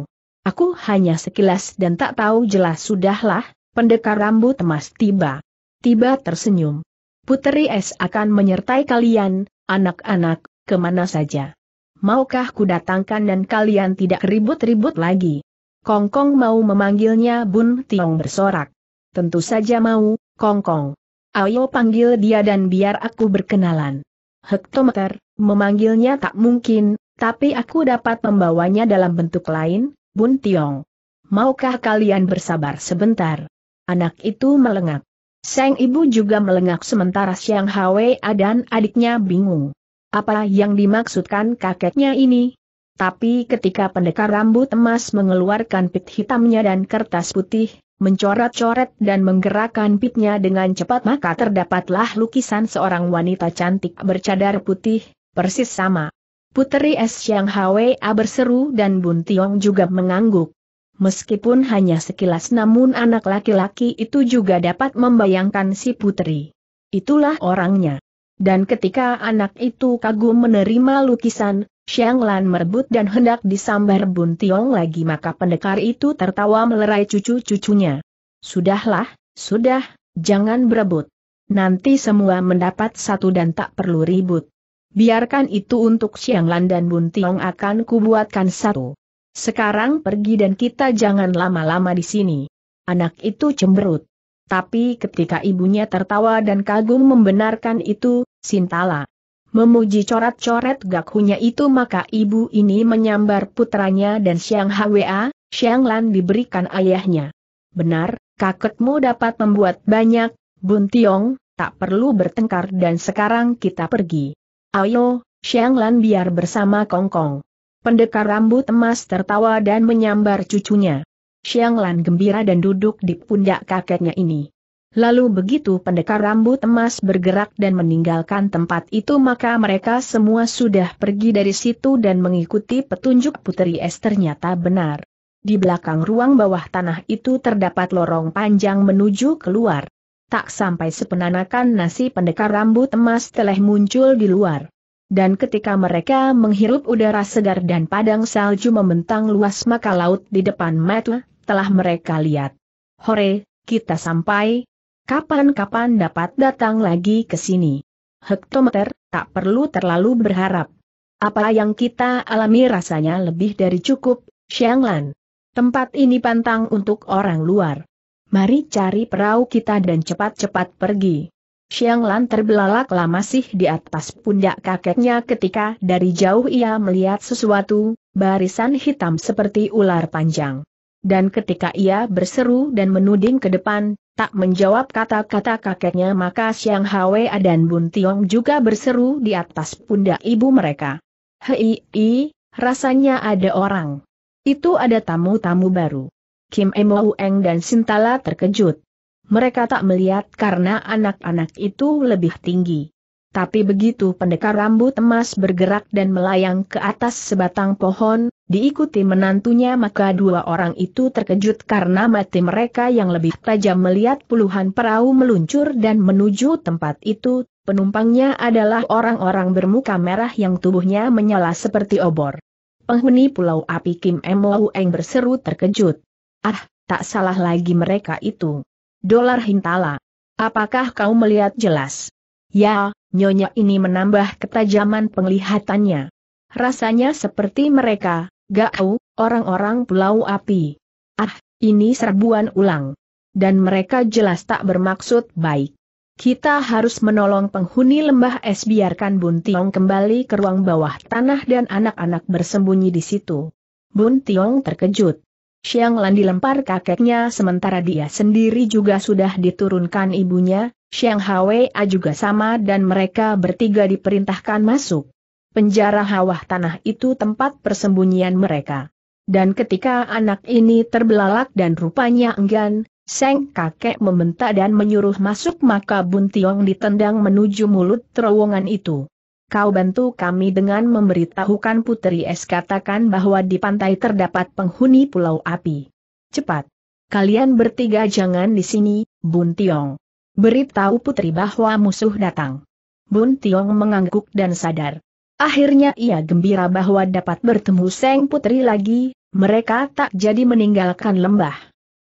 Aku hanya sekilas dan tak tahu jelas sudahlah, pendekar rambut emas tiba. Tiba tersenyum. Puteri Es akan menyertai kalian, anak-anak, kemana saja. Maukah ku datangkan dan kalian tidak ribut-ribut lagi? Kongkong mau memanggilnya Bun Tiong bersorak. Tentu saja mau, Kongkong. Ayo panggil dia dan biar aku berkenalan. Hektometer, memanggilnya tak mungkin, tapi aku dapat membawanya dalam bentuk lain, Bun Tiong. Maukah kalian bersabar sebentar? Anak itu melengak. Sang ibu juga melengak sementara Siang Hwa dan adiknya bingung. Apa yang dimaksudkan kakeknya ini? Tapi ketika pendekar rambut emas mengeluarkan pit hitamnya dan kertas putih, mencoret-coret dan menggerakkan pitnya dengan cepat maka terdapatlah lukisan seorang wanita cantik bercadar putih, persis sama. Puteri S. Siang Hwa berseru dan Bun Tiong juga mengangguk meskipun hanya sekilas namun anak laki-laki itu juga dapat membayangkan si putri. Itulah orangnya. Dan ketika anak itu kagum menerima lukisan, Xiang Lan merebut dan hendak disambar Bun Tiong lagi maka pendekar itu tertawa melerai cucu-cucunya. Sudahlah, sudah, jangan berebut. Nanti semua mendapat satu dan tak perlu ribut. Biarkan itu untuk Xiang Lan dan Bun Tiong akan kubuatkan satu. Sekarang pergi dan kita jangan lama-lama di sini. Anak itu cemberut. Tapi ketika ibunya tertawa dan kagum membenarkan itu, Sintala memuji coret-coret gakunya itu maka ibu ini menyambar putranya dan Xiang Hwa, Siang Lan diberikan ayahnya. Benar, kakekmu dapat membuat banyak, Bun Tiong, tak perlu bertengkar dan sekarang kita pergi. Ayo, Siang Lan biar bersama Kongkong. Kong. Pendekar rambut emas tertawa dan menyambar cucunya. Xiang Lan gembira dan duduk di pundak kakeknya ini. Lalu begitu pendekar rambut emas bergerak dan meninggalkan tempat itu maka mereka semua sudah pergi dari situ dan mengikuti petunjuk putri es ternyata benar. Di belakang ruang bawah tanah itu terdapat lorong panjang menuju keluar. Tak sampai sepenanakan nasi pendekar rambut emas telah muncul di luar dan ketika mereka menghirup udara segar dan padang salju membentang luas maka laut di depan mata, telah mereka lihat. Hore, kita sampai. Kapan-kapan dapat datang lagi ke sini. Hektometer, tak perlu terlalu berharap. Apa yang kita alami rasanya lebih dari cukup, Xianglan. Tempat ini pantang untuk orang luar. Mari cari perahu kita dan cepat-cepat pergi. Xiang Lan terbelalak lama sih di atas pundak kakeknya ketika dari jauh ia melihat sesuatu, barisan hitam seperti ular panjang. Dan ketika ia berseru dan menuding ke depan, tak menjawab kata-kata kakeknya maka Xiang Hwa dan Bun Tiong juga berseru di atas pundak ibu mereka. Hei, i, rasanya ada orang. Itu ada tamu-tamu baru. Kim Emo Eng dan Sintala terkejut mereka tak melihat karena anak-anak itu lebih tinggi. Tapi begitu pendekar rambut emas bergerak dan melayang ke atas sebatang pohon, diikuti menantunya maka dua orang itu terkejut karena mati mereka yang lebih tajam melihat puluhan perahu meluncur dan menuju tempat itu, penumpangnya adalah orang-orang bermuka merah yang tubuhnya menyala seperti obor. Penghuni pulau api Kim Emo Eng berseru terkejut. Ah, tak salah lagi mereka itu. Dolar Hintala. Apakah kau melihat jelas? Ya, nyonya ini menambah ketajaman penglihatannya. Rasanya seperti mereka, Gau, orang-orang Pulau Api. Ah, ini serbuan ulang. Dan mereka jelas tak bermaksud baik. Kita harus menolong penghuni lembah es biarkan Bun Tiong kembali ke ruang bawah tanah dan anak-anak bersembunyi di situ. Bun Tiong terkejut. Xiang Lan dilempar kakeknya sementara dia sendiri juga sudah diturunkan ibunya, Xiang Hwa juga sama dan mereka bertiga diperintahkan masuk. Penjara hawah tanah itu tempat persembunyian mereka. Dan ketika anak ini terbelalak dan rupanya enggan, Seng kakek membentak dan menyuruh masuk maka Buntiong ditendang menuju mulut terowongan itu. Kau bantu kami dengan memberitahukan Putri Es katakan bahwa di pantai terdapat penghuni pulau api. Cepat. Kalian bertiga jangan di sini, Bun Tiong. Beritahu Putri bahwa musuh datang. Bun Tiong mengangguk dan sadar. Akhirnya ia gembira bahwa dapat bertemu Seng Putri lagi, mereka tak jadi meninggalkan lembah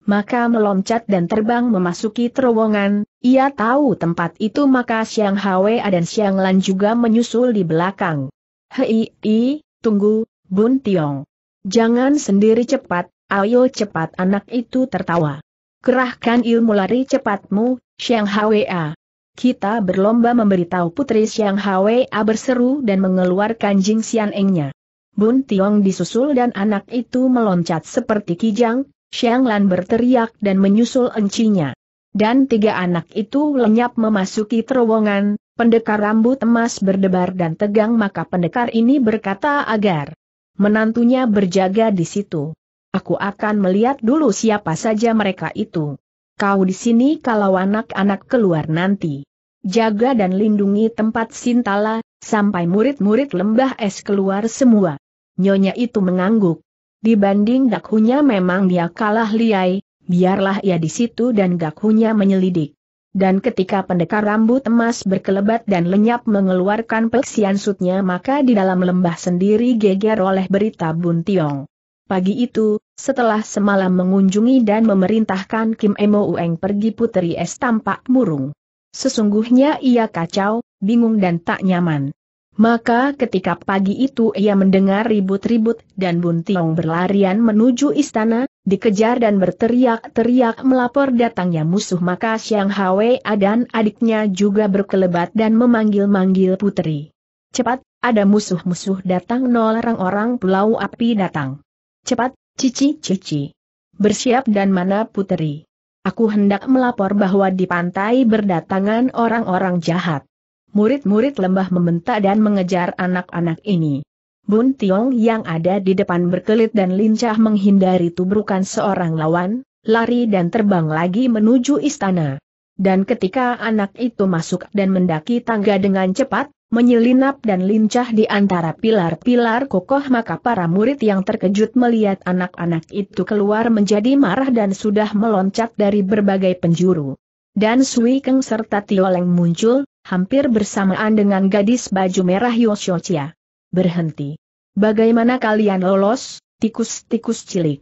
maka meloncat dan terbang memasuki terowongan, ia tahu tempat itu maka Siang Hwa dan Siang Lan juga menyusul di belakang. Hei, i, tunggu, Bun Tiong. Jangan sendiri cepat, ayo cepat anak itu tertawa. Kerahkan ilmu lari cepatmu, Siang Hwa. Kita berlomba memberitahu putri Siang Hwa berseru dan mengeluarkan jing jingsian engnya. Bun Tiong disusul dan anak itu meloncat seperti kijang, Shang Lan berteriak dan menyusul encinya. Dan tiga anak itu lenyap memasuki terowongan, pendekar rambut emas berdebar dan tegang maka pendekar ini berkata agar menantunya berjaga di situ. Aku akan melihat dulu siapa saja mereka itu. Kau di sini kalau anak-anak keluar nanti. Jaga dan lindungi tempat Sintala, sampai murid-murid lembah es keluar semua. Nyonya itu mengangguk. Dibanding Gakhunya memang dia kalah liai, biarlah ia di situ dan Gakhunya menyelidik. Dan ketika pendekar rambut emas berkelebat dan lenyap mengeluarkan peksian sutnya maka di dalam lembah sendiri geger oleh berita bun Buntiong. Pagi itu, setelah semalam mengunjungi dan memerintahkan Kim Emo Ueng pergi puteri Es tampak murung. Sesungguhnya ia kacau, bingung dan tak nyaman. Maka ketika pagi itu ia mendengar ribut-ribut dan Buntiong berlarian menuju istana, dikejar dan berteriak-teriak melapor datangnya musuh maka siang Hwa dan adiknya juga berkelebat dan memanggil-manggil putri. Cepat, ada musuh-musuh datang nol orang-orang pulau api datang. Cepat, cici-cici. Bersiap dan mana putri. Aku hendak melapor bahwa di pantai berdatangan orang-orang jahat murid-murid lembah membentak dan mengejar anak-anak ini. Bun Tiong yang ada di depan berkelit dan lincah menghindari tubrukan seorang lawan, lari dan terbang lagi menuju istana. Dan ketika anak itu masuk dan mendaki tangga dengan cepat, menyelinap dan lincah di antara pilar-pilar kokoh maka para murid yang terkejut melihat anak-anak itu keluar menjadi marah dan sudah meloncat dari berbagai penjuru. Dan Sui Keng serta Tioleng muncul, hampir bersamaan dengan gadis baju merah Yoshochia. Berhenti. Bagaimana kalian lolos, tikus-tikus cilik?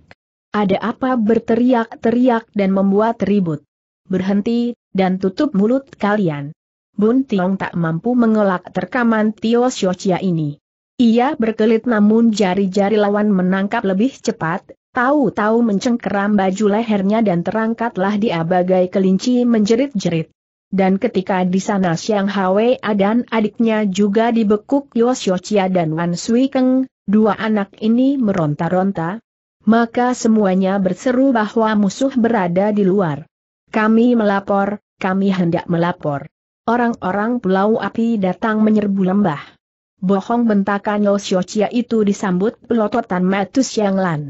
Ada apa berteriak-teriak dan membuat ribut? Berhenti, dan tutup mulut kalian. Bun Tiong tak mampu mengelak terkaman Tio Xiochia ini. Ia berkelit namun jari-jari lawan menangkap lebih cepat, tahu-tahu mencengkeram baju lehernya dan terangkatlah dia bagai kelinci menjerit-jerit. Dan ketika di sana Siang Hwe dan adiknya juga dibekuk Yosio Chia dan Wan Sui Keng, dua anak ini meronta-ronta, maka semuanya berseru bahwa musuh berada di luar. Kami melapor, kami hendak melapor. Orang-orang Pulau Api datang menyerbu lembah. Bohong bentakan Yosio Chia itu disambut pelototan Matus Yang Lan.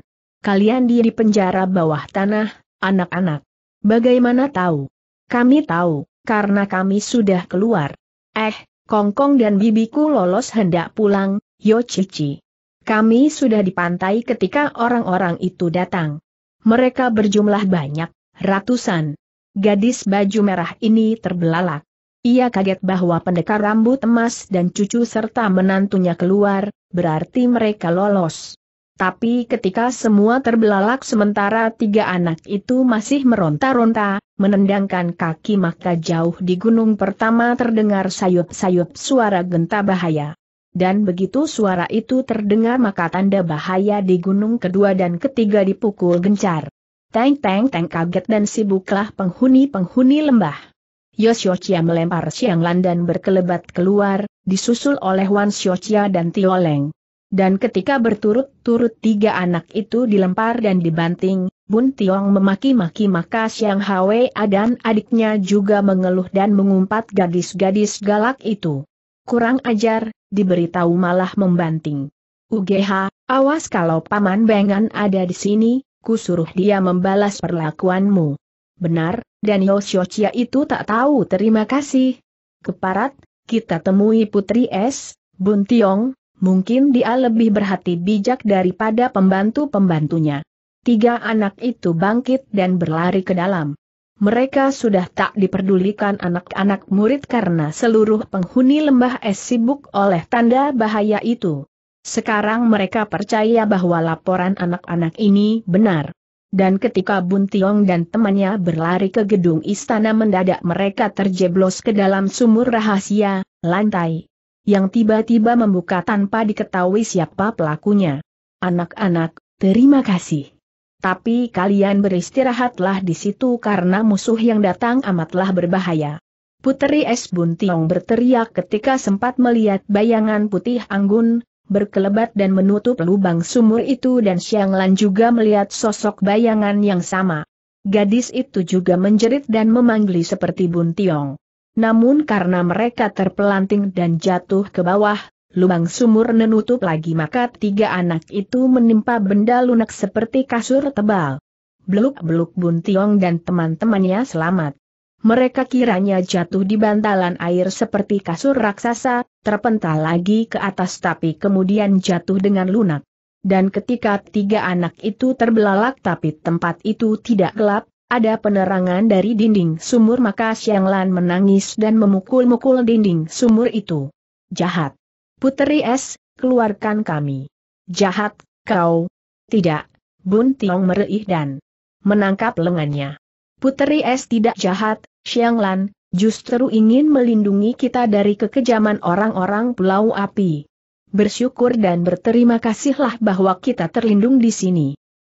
Kalian di penjara bawah tanah, anak-anak. Bagaimana tahu? Kami tahu karena kami sudah keluar. Eh, Kongkong dan bibiku lolos hendak pulang, Yo Cici. Kami sudah di pantai ketika orang-orang itu datang. Mereka berjumlah banyak, ratusan. Gadis baju merah ini terbelalak. Ia kaget bahwa pendekar rambut emas dan cucu serta menantunya keluar, berarti mereka lolos. Tapi ketika semua terbelalak sementara tiga anak itu masih meronta-ronta, menendangkan kaki maka jauh di gunung pertama terdengar sayup-sayup suara genta bahaya. Dan begitu suara itu terdengar maka tanda bahaya di gunung kedua dan ketiga dipukul gencar. Teng-teng-teng kaget dan sibuklah penghuni-penghuni lembah. Chia melempar siang dan berkelebat keluar, disusul oleh Wan Chia dan Tioleng. Dan ketika berturut-turut tiga anak itu dilempar dan dibanting, Bun Tiong memaki-maki maka Siang Hwe dan adiknya juga mengeluh dan mengumpat gadis-gadis galak itu. Kurang ajar, diberitahu malah membanting. UGH, awas kalau Paman Bengan ada di sini, kusuruh dia membalas perlakuanmu. Benar, dan Yosiocia itu tak tahu terima kasih. Keparat, kita temui Putri S, Bun Tiong, mungkin dia lebih berhati bijak daripada pembantu-pembantunya. Tiga anak itu bangkit dan berlari ke dalam. Mereka sudah tak diperdulikan anak-anak murid karena seluruh penghuni lembah es sibuk oleh tanda bahaya itu. Sekarang mereka percaya bahwa laporan anak-anak ini benar. Dan ketika Bun Tiong dan temannya berlari ke gedung istana mendadak mereka terjeblos ke dalam sumur rahasia, lantai. Yang tiba-tiba membuka tanpa diketahui siapa pelakunya. Anak-anak, terima kasih. Tapi kalian beristirahatlah di situ karena musuh yang datang amatlah berbahaya. Puteri Es Buntiong berteriak ketika sempat melihat bayangan putih anggun, berkelebat dan menutup lubang sumur itu dan Xiang Lan juga melihat sosok bayangan yang sama. Gadis itu juga menjerit dan memanggil seperti Buntiong. Namun karena mereka terpelanting dan jatuh ke bawah, Lubang sumur menutup lagi maka tiga anak itu menimpa benda lunak seperti kasur tebal. Beluk-beluk Bun Tiong dan teman-temannya selamat. Mereka kiranya jatuh di bantalan air seperti kasur raksasa, terpental lagi ke atas tapi kemudian jatuh dengan lunak. Dan ketika tiga anak itu terbelalak tapi tempat itu tidak gelap, ada penerangan dari dinding sumur maka Lan menangis dan memukul-mukul dinding sumur itu. Jahat. Puteri Es, keluarkan kami. Jahat, kau. Tidak, Bun Tiong mereih dan menangkap lengannya. Puteri Es tidak jahat, Xiang Lan, justru ingin melindungi kita dari kekejaman orang-orang Pulau Api. Bersyukur dan berterima kasihlah bahwa kita terlindung di sini.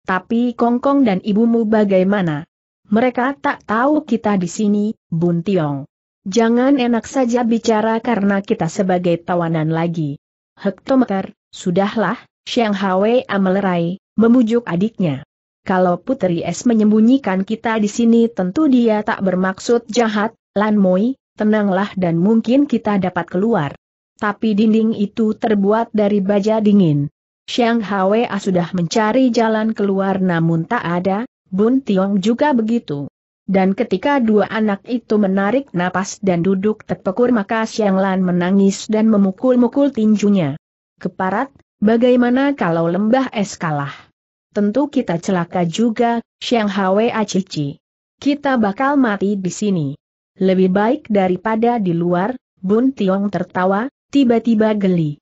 Tapi Kongkong dan ibumu bagaimana? Mereka tak tahu kita di sini, Bun Tiong. Jangan enak saja bicara karena kita sebagai tawanan lagi. Hektometer, sudahlah, Xiang Hwei amelerai, memujuk adiknya. Kalau Putri Es menyembunyikan kita di sini tentu dia tak bermaksud jahat, Lan Moi, tenanglah dan mungkin kita dapat keluar. Tapi dinding itu terbuat dari baja dingin. Xiang Hwa sudah mencari jalan keluar namun tak ada, Bun Tiong juga begitu. Dan ketika dua anak itu menarik napas dan duduk terpekur maka Xiang Lan menangis dan memukul-mukul tinjunya. Keparat, bagaimana kalau lembah es kalah? Tentu kita celaka juga, Xiang Hwe Acici. Kita bakal mati di sini. Lebih baik daripada di luar, Bun Tiong tertawa, tiba-tiba geli.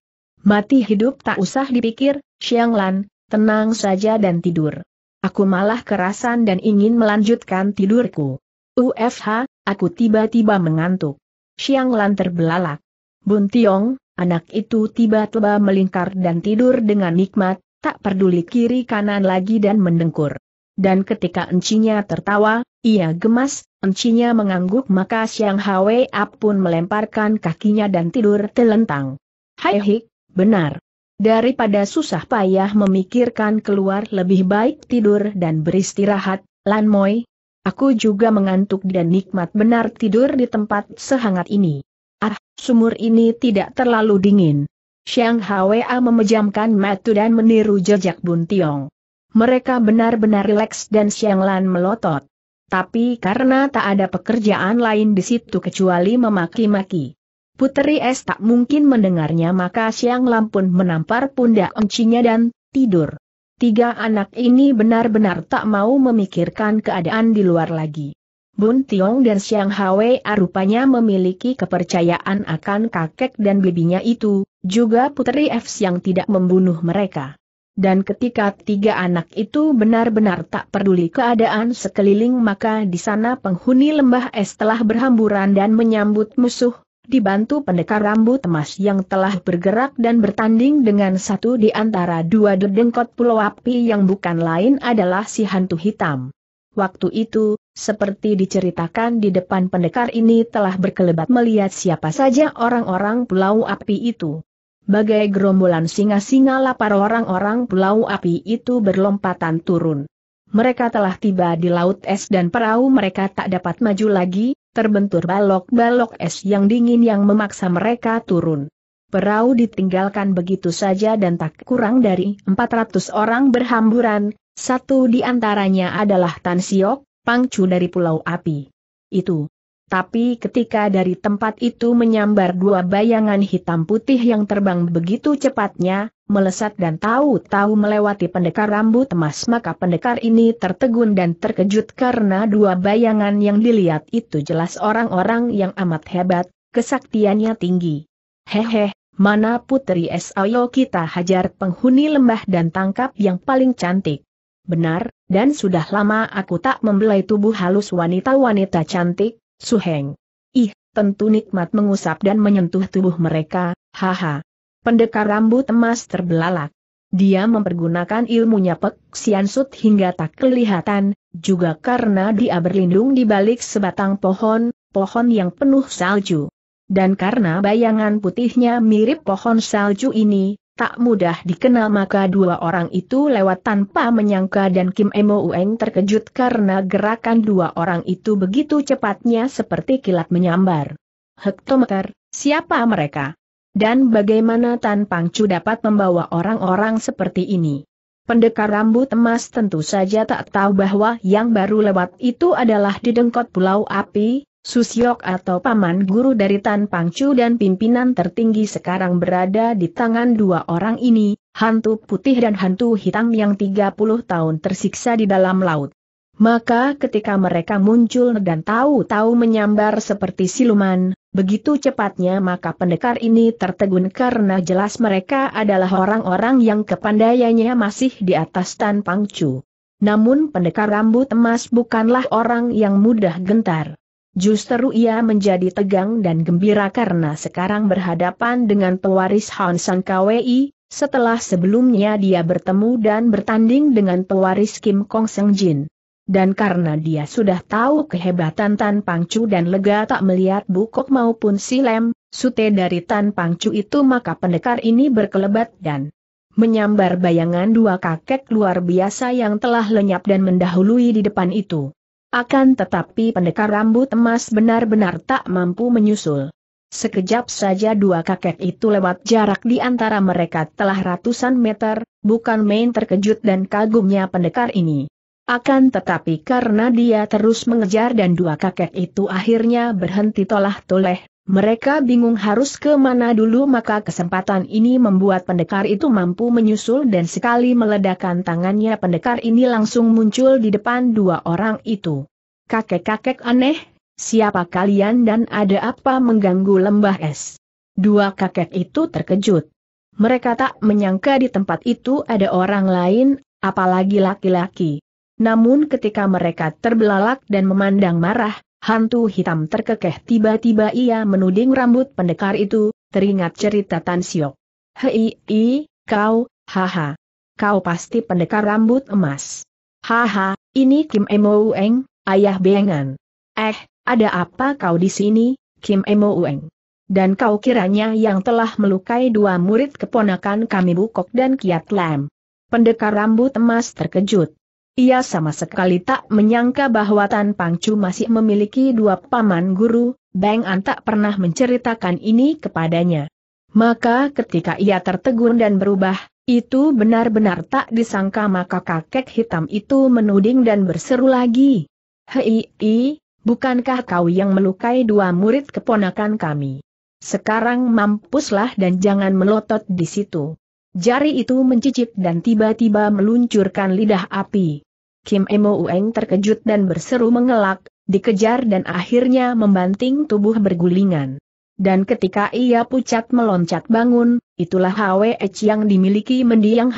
Mati hidup tak usah dipikir, Xiang Lan, tenang saja dan tidur. Aku malah kerasan dan ingin melanjutkan tidurku. UFH, aku tiba-tiba mengantuk. Siang Lan terbelalak. Tiong, anak itu tiba-tiba melingkar dan tidur dengan nikmat, tak peduli kiri kanan lagi dan mendengkur. Dan ketika encinya tertawa, ia gemas, encinya mengangguk maka Siang Hwa pun melemparkan kakinya dan tidur telentang. Hai hik, benar. Daripada susah payah memikirkan keluar lebih baik tidur dan beristirahat, Lan Moi. Aku juga mengantuk dan nikmat benar tidur di tempat sehangat ini. Ah, sumur ini tidak terlalu dingin. Xiang Hwa memejamkan mata dan meniru jejak Bun Tiong. Mereka benar-benar rileks dan Xiang Lan melotot. Tapi karena tak ada pekerjaan lain di situ kecuali memaki-maki. Puteri S tak mungkin mendengarnya maka Siang pun menampar pundak encinya dan tidur. Tiga anak ini benar-benar tak mau memikirkan keadaan di luar lagi. Bun Tiong dan Siang Hwe rupanya memiliki kepercayaan akan kakek dan bibinya itu, juga Puteri F yang tidak membunuh mereka. Dan ketika tiga anak itu benar-benar tak peduli keadaan sekeliling maka di sana penghuni lembah es telah berhamburan dan menyambut musuh, dibantu pendekar rambut emas yang telah bergerak dan bertanding dengan satu di antara dua dedengkot pulau api yang bukan lain adalah si hantu hitam. Waktu itu, seperti diceritakan di depan pendekar ini telah berkelebat melihat siapa saja orang-orang pulau api itu. Bagai gerombolan singa-singa lapar orang-orang pulau api itu berlompatan turun. Mereka telah tiba di laut es dan perahu mereka tak dapat maju lagi, terbentur balok-balok es yang dingin yang memaksa mereka turun. Perahu ditinggalkan begitu saja dan tak kurang dari 400 orang berhamburan, satu di antaranya adalah Tan Siok, pangcu dari Pulau Api. Itu, tapi ketika dari tempat itu menyambar dua bayangan hitam putih yang terbang begitu cepatnya, melesat dan tahu-tahu melewati pendekar rambut emas maka pendekar ini tertegun dan terkejut karena dua bayangan yang dilihat itu jelas orang-orang yang amat hebat, kesaktiannya tinggi. Hehe, mana putri es ayo kita hajar penghuni lembah dan tangkap yang paling cantik. Benar, dan sudah lama aku tak membelai tubuh halus wanita-wanita cantik, Suheng. Ih, tentu nikmat mengusap dan menyentuh tubuh mereka, haha. Pendekar rambut emas terbelalak. Dia mempergunakan ilmunya Pek Sian Sut hingga tak kelihatan, juga karena dia berlindung di balik sebatang pohon, pohon yang penuh salju. Dan karena bayangan putihnya mirip pohon salju ini, Tak mudah dikenal maka dua orang itu lewat tanpa menyangka dan Kim Emo Ueng terkejut karena gerakan dua orang itu begitu cepatnya seperti kilat menyambar. Hektometer, siapa mereka? Dan bagaimana Tan Pang Chu dapat membawa orang-orang seperti ini? Pendekar rambut emas tentu saja tak tahu bahwa yang baru lewat itu adalah di dengkot pulau api, Susyok atau paman guru dari Tan Pangcu dan pimpinan tertinggi sekarang berada di tangan dua orang ini, hantu putih dan hantu hitam yang 30 tahun tersiksa di dalam laut. Maka ketika mereka muncul dan tahu-tahu menyambar seperti siluman, begitu cepatnya maka pendekar ini tertegun karena jelas mereka adalah orang-orang yang kepandaiannya masih di atas Tan Pangcu. Namun pendekar rambut emas bukanlah orang yang mudah gentar. Justru ia menjadi tegang dan gembira karena sekarang berhadapan dengan pewaris Han Sang Kwei, setelah sebelumnya dia bertemu dan bertanding dengan pewaris Kim Kong Seng Jin. Dan karena dia sudah tahu kehebatan Tan Pangcu dan lega tak melihat bukok maupun silem, sute dari Tan Pangcu itu maka pendekar ini berkelebat dan menyambar bayangan dua kakek luar biasa yang telah lenyap dan mendahului di depan itu. Akan tetapi pendekar rambut emas benar-benar tak mampu menyusul. Sekejap saja dua kakek itu lewat jarak di antara mereka telah ratusan meter, bukan main terkejut dan kagumnya pendekar ini. Akan tetapi karena dia terus mengejar dan dua kakek itu akhirnya berhenti tolah toleh, mereka bingung harus ke mana dulu maka kesempatan ini membuat pendekar itu mampu menyusul dan sekali meledakan tangannya pendekar ini langsung muncul di depan dua orang itu. Kakek-kakek aneh, siapa kalian dan ada apa mengganggu lembah es? Dua kakek itu terkejut. Mereka tak menyangka di tempat itu ada orang lain, apalagi laki-laki. Namun ketika mereka terbelalak dan memandang marah, Hantu hitam terkekeh tiba-tiba ia menuding rambut pendekar itu, teringat cerita Tan Siok. Hei, i, kau, haha. Kau pasti pendekar rambut emas. Haha, ini Kim Ueng, ayah bengan. Eh, ada apa kau di sini, Kim Ueng? Dan kau kiranya yang telah melukai dua murid keponakan kami Bukok dan Kiat Lam. Pendekar rambut emas terkejut. Ia sama sekali tak menyangka bahwa Tan Pangcu masih memiliki dua paman guru, Bang An tak pernah menceritakan ini kepadanya. Maka ketika ia tertegun dan berubah, itu benar-benar tak disangka maka kakek hitam itu menuding dan berseru lagi. Hei, bukankah kau yang melukai dua murid keponakan kami? Sekarang mampuslah dan jangan melotot di situ. Jari itu mencicip dan tiba-tiba meluncurkan lidah api. Kim Emo Ueng terkejut dan berseru mengelak, dikejar dan akhirnya membanting tubuh bergulingan. Dan ketika ia pucat meloncat bangun, itulah HWS yang dimiliki mendiang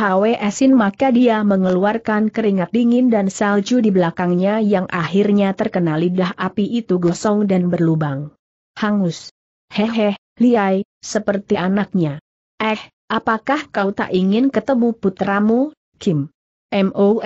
sin maka dia mengeluarkan keringat dingin dan salju di belakangnya yang akhirnya terkena lidah api itu gosong dan berlubang. Hangus. Hehe, liai, seperti anaknya. Eh, Apakah kau tak ingin ketemu putramu, Kim? M.O.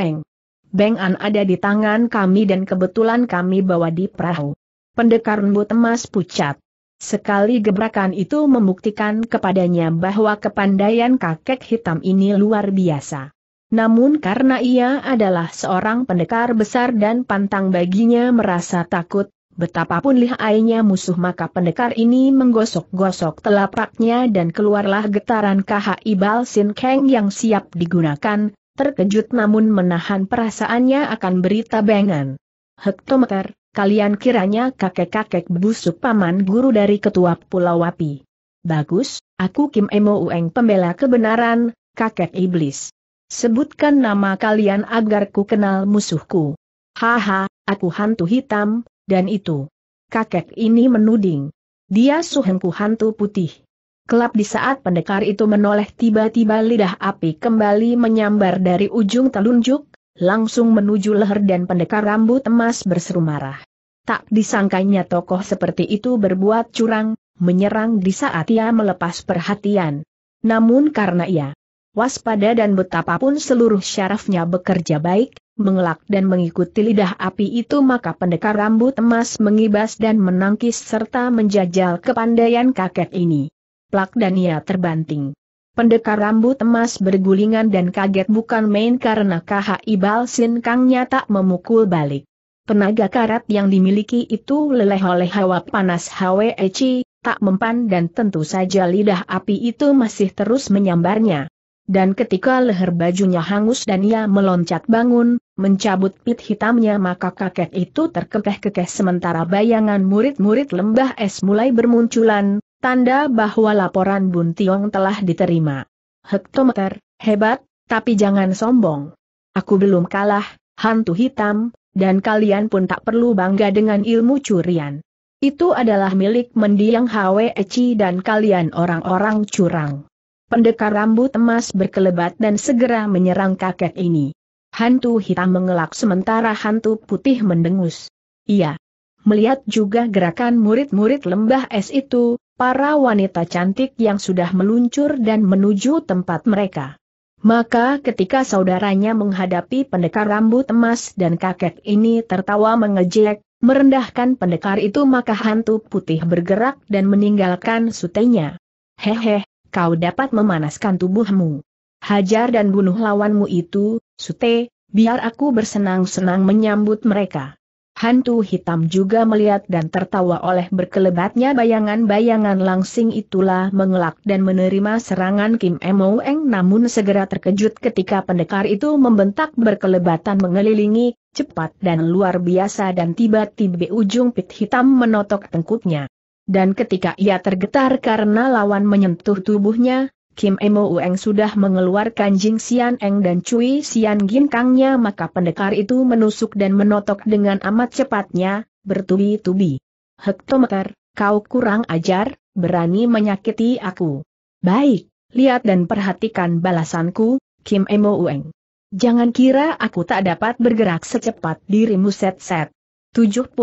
Beng An ada di tangan kami dan kebetulan kami bawa di perahu. Pendekar rambut emas pucat. Sekali gebrakan itu membuktikan kepadanya bahwa kepandaian kakek hitam ini luar biasa. Namun karena ia adalah seorang pendekar besar dan pantang baginya merasa takut, Betapapun lihainya musuh maka pendekar ini menggosok-gosok telapaknya dan keluarlah getaran ibal sin Kang yang siap digunakan, terkejut namun menahan perasaannya akan berita bengan. Hektometer, kalian kiranya kakek-kakek busuk paman guru dari ketua Pulau Wapi. Bagus, aku Kim Emo Ueng pembela kebenaran, kakek iblis. Sebutkan nama kalian agar ku kenal musuhku. Haha, aku hantu hitam, dan itu. Kakek ini menuding. Dia suhengku hantu putih. Kelap di saat pendekar itu menoleh tiba-tiba lidah api kembali menyambar dari ujung telunjuk, langsung menuju leher dan pendekar rambut emas berseru marah. Tak disangkanya tokoh seperti itu berbuat curang, menyerang di saat ia melepas perhatian. Namun karena ia waspada dan betapapun seluruh syarafnya bekerja baik, mengelak dan mengikuti lidah api itu maka pendekar rambut emas mengibas dan menangkis serta menjajal kepandaian kakek ini. Plak dan ia terbanting. Pendekar rambut emas bergulingan dan kaget bukan main karena KHI Balsin Kang tak memukul balik. Tenaga karat yang dimiliki itu leleh oleh hawa panas Eci, tak mempan dan tentu saja lidah api itu masih terus menyambarnya. Dan ketika leher bajunya hangus dan ia meloncat bangun, mencabut pit hitamnya maka kakek itu terkekeh-kekeh sementara bayangan murid-murid lembah es mulai bermunculan, tanda bahwa laporan Bun Tiong telah diterima. Hektometer, hebat, tapi jangan sombong. Aku belum kalah, hantu hitam, dan kalian pun tak perlu bangga dengan ilmu curian. Itu adalah milik mendiang Hwe Eci dan kalian orang-orang curang pendekar rambut emas berkelebat dan segera menyerang kakek ini. Hantu hitam mengelak sementara hantu putih mendengus. Iya. Melihat juga gerakan murid-murid lembah es itu, para wanita cantik yang sudah meluncur dan menuju tempat mereka. Maka ketika saudaranya menghadapi pendekar rambut emas dan kakek ini tertawa mengejek, merendahkan pendekar itu maka hantu putih bergerak dan meninggalkan sutenya. Hehe, kau dapat memanaskan tubuhmu. Hajar dan bunuh lawanmu itu, Sute, biar aku bersenang-senang menyambut mereka. Hantu hitam juga melihat dan tertawa oleh berkelebatnya bayangan-bayangan langsing itulah mengelak dan menerima serangan Kim Emoeng namun segera terkejut ketika pendekar itu membentak berkelebatan mengelilingi, cepat dan luar biasa dan tiba-tiba ujung pit hitam menotok tengkuknya. Dan ketika ia tergetar karena lawan menyentuh tubuhnya, Kim Emo Ueng sudah mengeluarkan Jing Xian Eng dan Cui Xian Gin Kangnya maka pendekar itu menusuk dan menotok dengan amat cepatnya, bertubi-tubi. Hektometer, kau kurang ajar, berani menyakiti aku. Baik, lihat dan perhatikan balasanku, Kim Emo Ueng. Jangan kira aku tak dapat bergerak secepat dirimu set-set. 72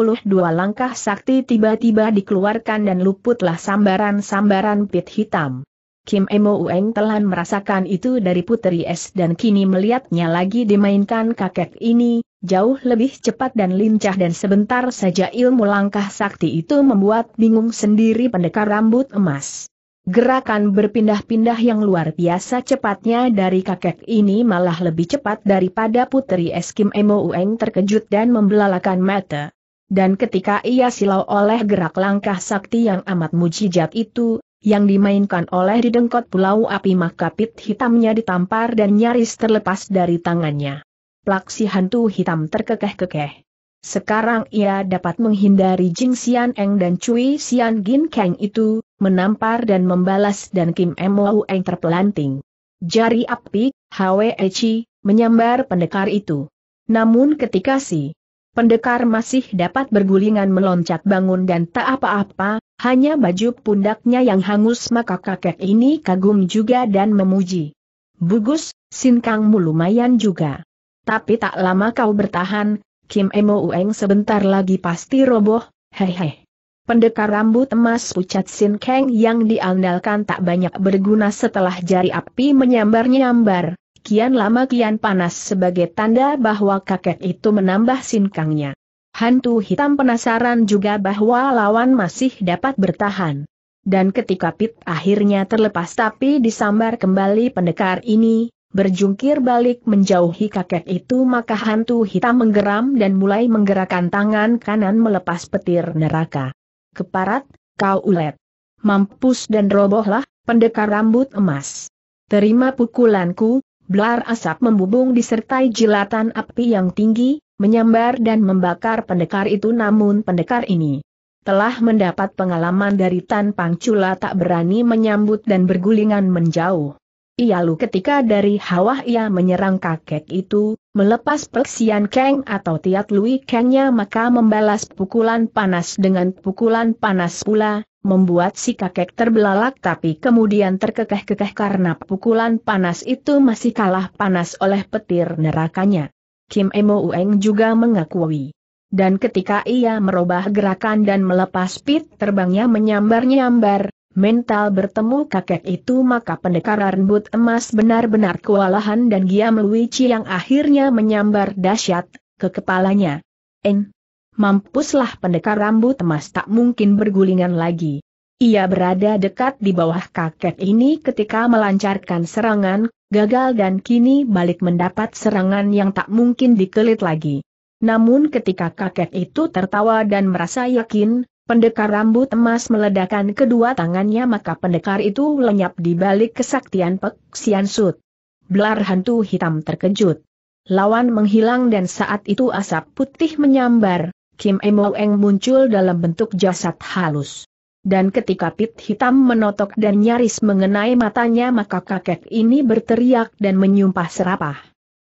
langkah sakti tiba-tiba dikeluarkan dan luputlah sambaran-sambaran pit hitam. Kim Emo Ueng telah merasakan itu dari Putri Es dan kini melihatnya lagi dimainkan kakek ini, jauh lebih cepat dan lincah dan sebentar saja ilmu langkah sakti itu membuat bingung sendiri pendekar rambut emas. Gerakan berpindah-pindah yang luar biasa cepatnya dari kakek ini malah lebih cepat daripada putri Eskim Emo Ueng terkejut dan membelalakan mata. Dan ketika ia silau oleh gerak langkah sakti yang amat mujizat itu, yang dimainkan oleh didengkot pulau api makapit hitamnya ditampar dan nyaris terlepas dari tangannya. Plaksi hantu hitam terkekeh-kekeh. Sekarang ia dapat menghindari Jing Xian Eng dan Cui Xian Gin Kang itu, menampar dan membalas dan Kim Mo Eng terpelanting. Jari api, Hwe Chi, menyambar pendekar itu. Namun ketika si pendekar masih dapat bergulingan meloncat bangun dan tak apa-apa, hanya baju pundaknya yang hangus maka kakek ini kagum juga dan memuji. Bugus, sinkangmu lumayan juga. Tapi tak lama kau bertahan, Kim Emo Ueng sebentar lagi pasti roboh, hehe. Pendekar rambut emas pucat Sin Kang yang diandalkan tak banyak berguna setelah jari api menyambar-nyambar, kian lama kian panas sebagai tanda bahwa kakek itu menambah sin kangnya. Hantu hitam penasaran juga bahwa lawan masih dapat bertahan. Dan ketika Pit akhirnya terlepas tapi disambar kembali pendekar ini, berjungkir balik menjauhi kakek itu maka hantu hitam menggeram dan mulai menggerakkan tangan kanan melepas petir neraka. Keparat, kau ulet. Mampus dan robohlah, pendekar rambut emas. Terima pukulanku, blar asap membubung disertai jilatan api yang tinggi, menyambar dan membakar pendekar itu namun pendekar ini telah mendapat pengalaman dari Tan Pangcula tak berani menyambut dan bergulingan menjauh. Ia lalu ketika dari hawa ia menyerang kakek itu, melepas persian keng atau Tiat Lui kengnya maka membalas pukulan panas dengan pukulan panas pula, membuat si kakek terbelalak tapi kemudian terkekeh-kekeh karena pukulan panas itu masih kalah panas oleh petir nerakanya. Kim Emo Ueng juga mengakui. Dan ketika ia merubah gerakan dan melepas pit terbangnya menyambar-nyambar, mental bertemu kakek itu maka pendekar rambut emas benar-benar kewalahan dan Giam Luici yang akhirnya menyambar dahsyat ke kepalanya. En, Mampuslah pendekar rambut emas tak mungkin bergulingan lagi. Ia berada dekat di bawah kakek ini ketika melancarkan serangan, gagal dan kini balik mendapat serangan yang tak mungkin dikelit lagi. Namun ketika kakek itu tertawa dan merasa yakin, Pendekar rambut emas meledakkan kedua tangannya maka pendekar itu lenyap di balik kesaktian Pek Sut. Belar hantu hitam terkejut. Lawan menghilang dan saat itu asap putih menyambar, Kim Emoeng muncul dalam bentuk jasad halus. Dan ketika pit hitam menotok dan nyaris mengenai matanya maka kakek ini berteriak dan menyumpah serapah.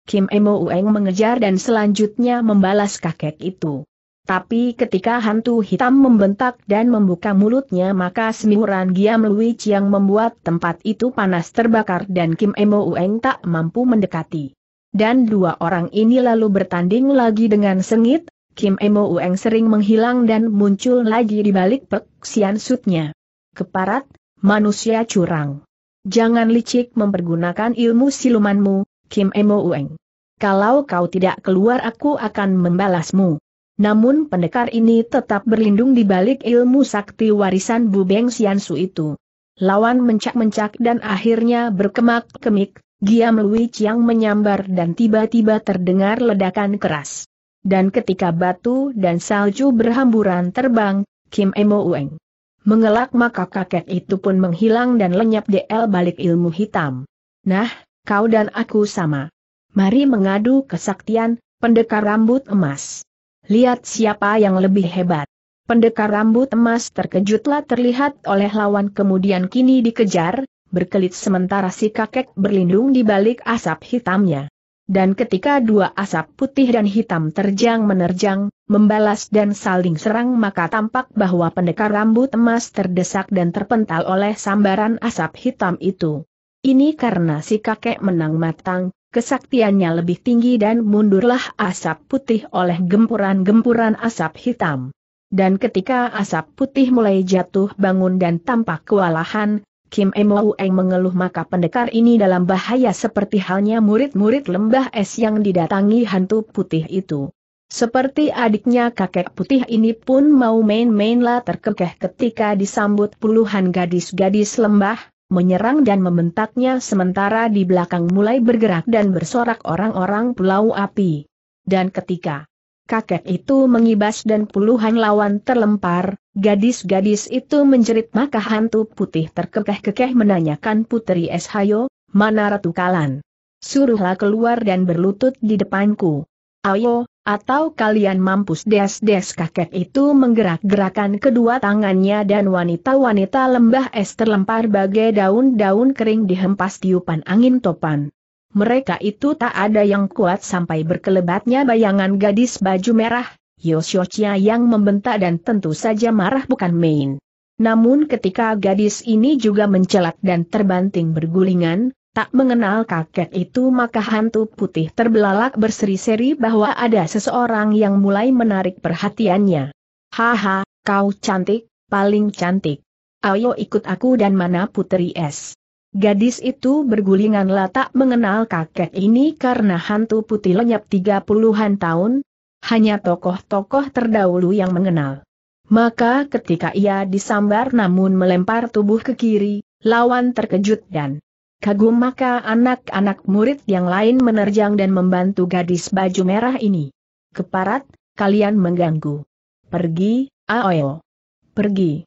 Kim Emoeng mengejar dan selanjutnya membalas kakek itu. Tapi ketika hantu hitam membentak dan membuka mulutnya maka semiuran Giam Lui yang membuat tempat itu panas terbakar dan Kim Emo Ueng tak mampu mendekati. Dan dua orang ini lalu bertanding lagi dengan sengit, Kim Emo Ueng sering menghilang dan muncul lagi di balik peksian sutnya. Keparat, manusia curang. Jangan licik mempergunakan ilmu silumanmu, Kim Emo Ueng. Kalau kau tidak keluar aku akan membalasmu. Namun pendekar ini tetap berlindung di balik ilmu sakti warisan Bu Beng Xiansu itu. Lawan mencak-mencak dan akhirnya berkemak-kemik, Giam Lui Chiang menyambar dan tiba-tiba terdengar ledakan keras. Dan ketika batu dan salju berhamburan terbang, Kim Emo Ueng mengelak maka kakek itu pun menghilang dan lenyap DL balik ilmu hitam. Nah, kau dan aku sama. Mari mengadu kesaktian, pendekar rambut emas. Lihat siapa yang lebih hebat. Pendekar rambut emas terkejutlah terlihat oleh lawan kemudian kini dikejar, berkelit sementara si kakek berlindung di balik asap hitamnya. Dan ketika dua asap putih dan hitam terjang menerjang, membalas dan saling serang maka tampak bahwa pendekar rambut emas terdesak dan terpental oleh sambaran asap hitam itu. Ini karena si kakek menang matang, kesaktiannya lebih tinggi dan mundurlah asap putih oleh gempuran-gempuran asap hitam. Dan ketika asap putih mulai jatuh bangun dan tampak kewalahan, Kim eng mengeluh maka pendekar ini dalam bahaya seperti halnya murid-murid lembah es yang didatangi hantu putih itu. Seperti adiknya kakek putih ini pun mau main-mainlah terkekeh ketika disambut puluhan gadis-gadis lembah, menyerang dan membentaknya sementara di belakang mulai bergerak dan bersorak orang-orang pulau api. Dan ketika kakek itu mengibas dan puluhan lawan terlempar, gadis-gadis itu menjerit maka hantu putih terkekeh-kekeh menanyakan Putri Eshayo, mana Ratu Kalan? Suruhlah keluar dan berlutut di depanku. Ayo, atau kalian mampus des-des kakek itu menggerak-gerakan kedua tangannya dan wanita-wanita lembah es terlempar bagai daun-daun kering dihempas tiupan angin topan. Mereka itu tak ada yang kuat sampai berkelebatnya bayangan gadis baju merah, Yosyocia yang membentak dan tentu saja marah bukan main. Namun ketika gadis ini juga mencelat dan terbanting bergulingan, Tak mengenal kakek itu maka hantu putih terbelalak berseri-seri bahwa ada seseorang yang mulai menarik perhatiannya. Haha, kau cantik, paling cantik. Ayo ikut aku dan mana putri es. Gadis itu bergulingan tak mengenal kakek ini karena hantu putih lenyap tiga puluhan tahun, hanya tokoh-tokoh terdahulu yang mengenal. Maka ketika ia disambar namun melempar tubuh ke kiri, lawan terkejut dan Kagum maka anak-anak murid yang lain menerjang dan membantu gadis baju merah ini. Keparat, kalian mengganggu. Pergi, Aoyo. Pergi.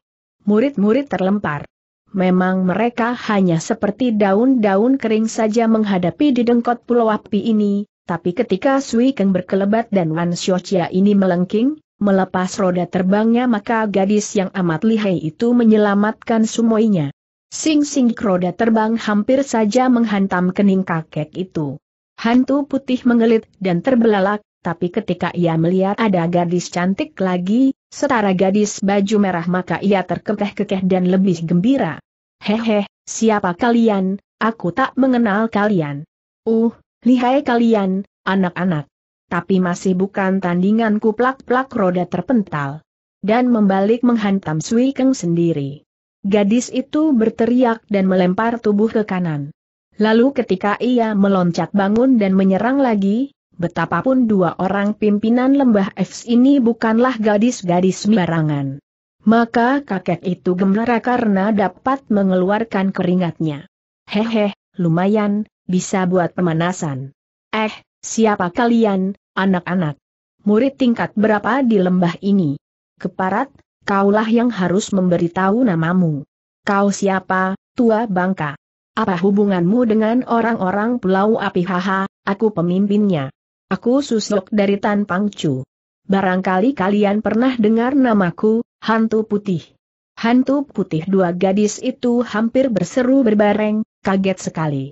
Murid-murid terlempar. Memang mereka hanya seperti daun-daun kering saja menghadapi di dengkot pulau api ini, tapi ketika Sui Keng berkelebat dan Wan Xiochia ini melengking, melepas roda terbangnya maka gadis yang amat lihai itu menyelamatkan semuanya. Sing-sing kroda terbang hampir saja menghantam kening kakek itu. Hantu putih mengelit dan terbelalak, tapi ketika ia melihat ada gadis cantik lagi, setara gadis baju merah maka ia terkekeh-kekeh dan lebih gembira. Hehe, siapa kalian? Aku tak mengenal kalian. Uh, lihai kalian, anak-anak. Tapi masih bukan tandinganku plak-plak roda terpental. Dan membalik menghantam Sui Keng sendiri. Gadis itu berteriak dan melempar tubuh ke kanan. Lalu ketika ia meloncat bangun dan menyerang lagi, betapapun dua orang pimpinan lembah Fs ini bukanlah gadis-gadis sembarangan. Maka kakek itu gembira karena dapat mengeluarkan keringatnya. Hehe, lumayan, bisa buat pemanasan. Eh, siapa kalian, anak-anak? Murid tingkat berapa di lembah ini? Keparat, Kaulah yang harus memberitahu namamu. Kau siapa, tua bangka? Apa hubunganmu dengan orang-orang Pulau Api Haha, aku pemimpinnya. Aku susuk dari Tan Pangcu. Barangkali kalian pernah dengar namaku, Hantu Putih. Hantu putih dua gadis itu hampir berseru berbareng, kaget sekali.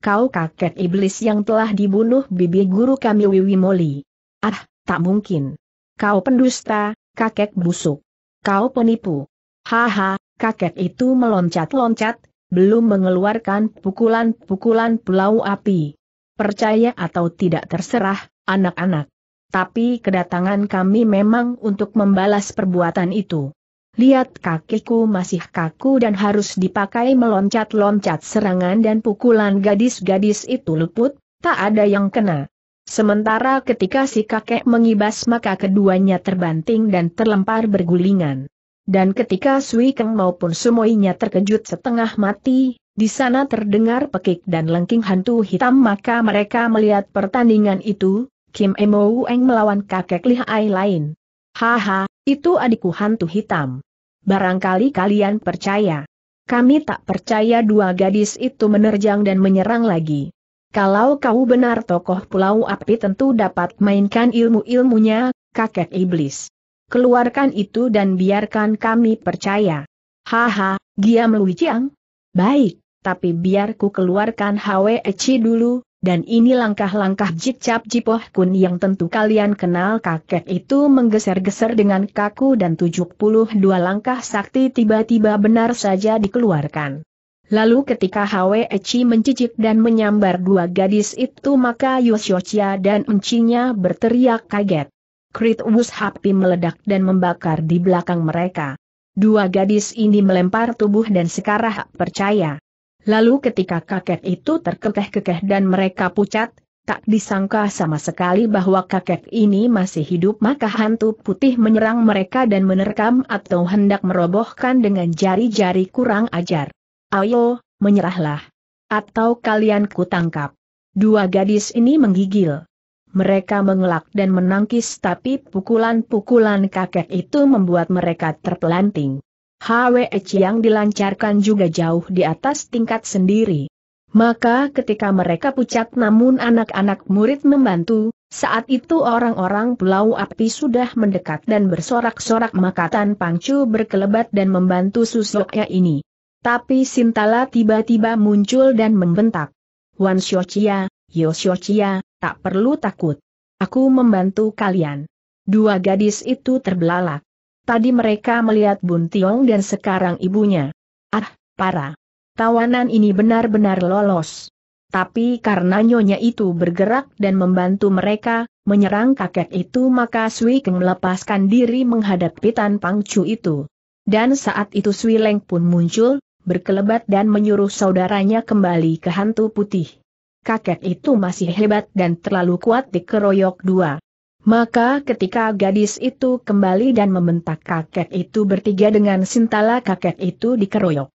Kau kakek iblis yang telah dibunuh bibi guru kami Wiwi Moli. Ah, tak mungkin. Kau pendusta, kakek busuk. Kau penipu. Haha, kakek itu meloncat-loncat, belum mengeluarkan pukulan-pukulan pulau api. Percaya atau tidak terserah, anak-anak. Tapi kedatangan kami memang untuk membalas perbuatan itu. Lihat kakiku masih kaku dan harus dipakai meloncat-loncat serangan dan pukulan gadis-gadis itu luput, tak ada yang kena. Sementara ketika si kakek mengibas maka keduanya terbanting dan terlempar bergulingan. Dan ketika Sui Keng maupun Sumoinya terkejut setengah mati, di sana terdengar pekik dan lengking hantu hitam maka mereka melihat pertandingan itu, Kim Emo Eng melawan kakek lihai lain. Haha, itu adikku hantu hitam. Barangkali kalian percaya. Kami tak percaya dua gadis itu menerjang dan menyerang lagi. Kalau kau benar tokoh pulau api tentu dapat mainkan ilmu-ilmunya, kakek iblis. Keluarkan itu dan biarkan kami percaya. Haha, diam Lui Chiang. Baik, tapi biar ku keluarkan Hwe Eci dulu, dan ini langkah-langkah Jicap Jipoh Kun yang tentu kalian kenal kakek itu menggeser-geser dengan kaku dan 72 langkah sakti tiba-tiba benar saja dikeluarkan. Lalu ketika Hwe Eci mencicik dan menyambar dua gadis itu maka Yosyochia dan encinya berteriak kaget. Krit Wus Hapi meledak dan membakar di belakang mereka. Dua gadis ini melempar tubuh dan sekarah percaya. Lalu ketika kakek itu terkekeh-kekeh dan mereka pucat, tak disangka sama sekali bahwa kakek ini masih hidup maka hantu putih menyerang mereka dan menerkam atau hendak merobohkan dengan jari-jari kurang ajar. Ayo, menyerahlah. Atau kalian kutangkap. Dua gadis ini menggigil. Mereka mengelak dan menangkis tapi pukulan-pukulan kakek itu membuat mereka terpelanting. Hwe yang dilancarkan juga jauh di atas tingkat sendiri. Maka ketika mereka pucat namun anak-anak murid membantu, saat itu orang-orang pulau api sudah mendekat dan bersorak-sorak Makatan Pangcu berkelebat dan membantu susuknya ini. Tapi Sintala tiba-tiba muncul dan membentak. Wan Xiochia, Yo Xiochia, tak perlu takut. Aku membantu kalian. Dua gadis itu terbelalak. Tadi mereka melihat Bun Tiong dan sekarang ibunya. Ah, parah. Tawanan ini benar-benar lolos. Tapi karena nyonya itu bergerak dan membantu mereka, menyerang kakek itu maka Sui Keng melepaskan diri menghadapi Tan Pangcu itu. Dan saat itu Sui Leng pun muncul, berkelebat dan menyuruh saudaranya kembali ke hantu putih. Kakek itu masih hebat dan terlalu kuat dikeroyok dua. Maka ketika gadis itu kembali dan membentak kakek itu bertiga dengan sintala kakek itu dikeroyok.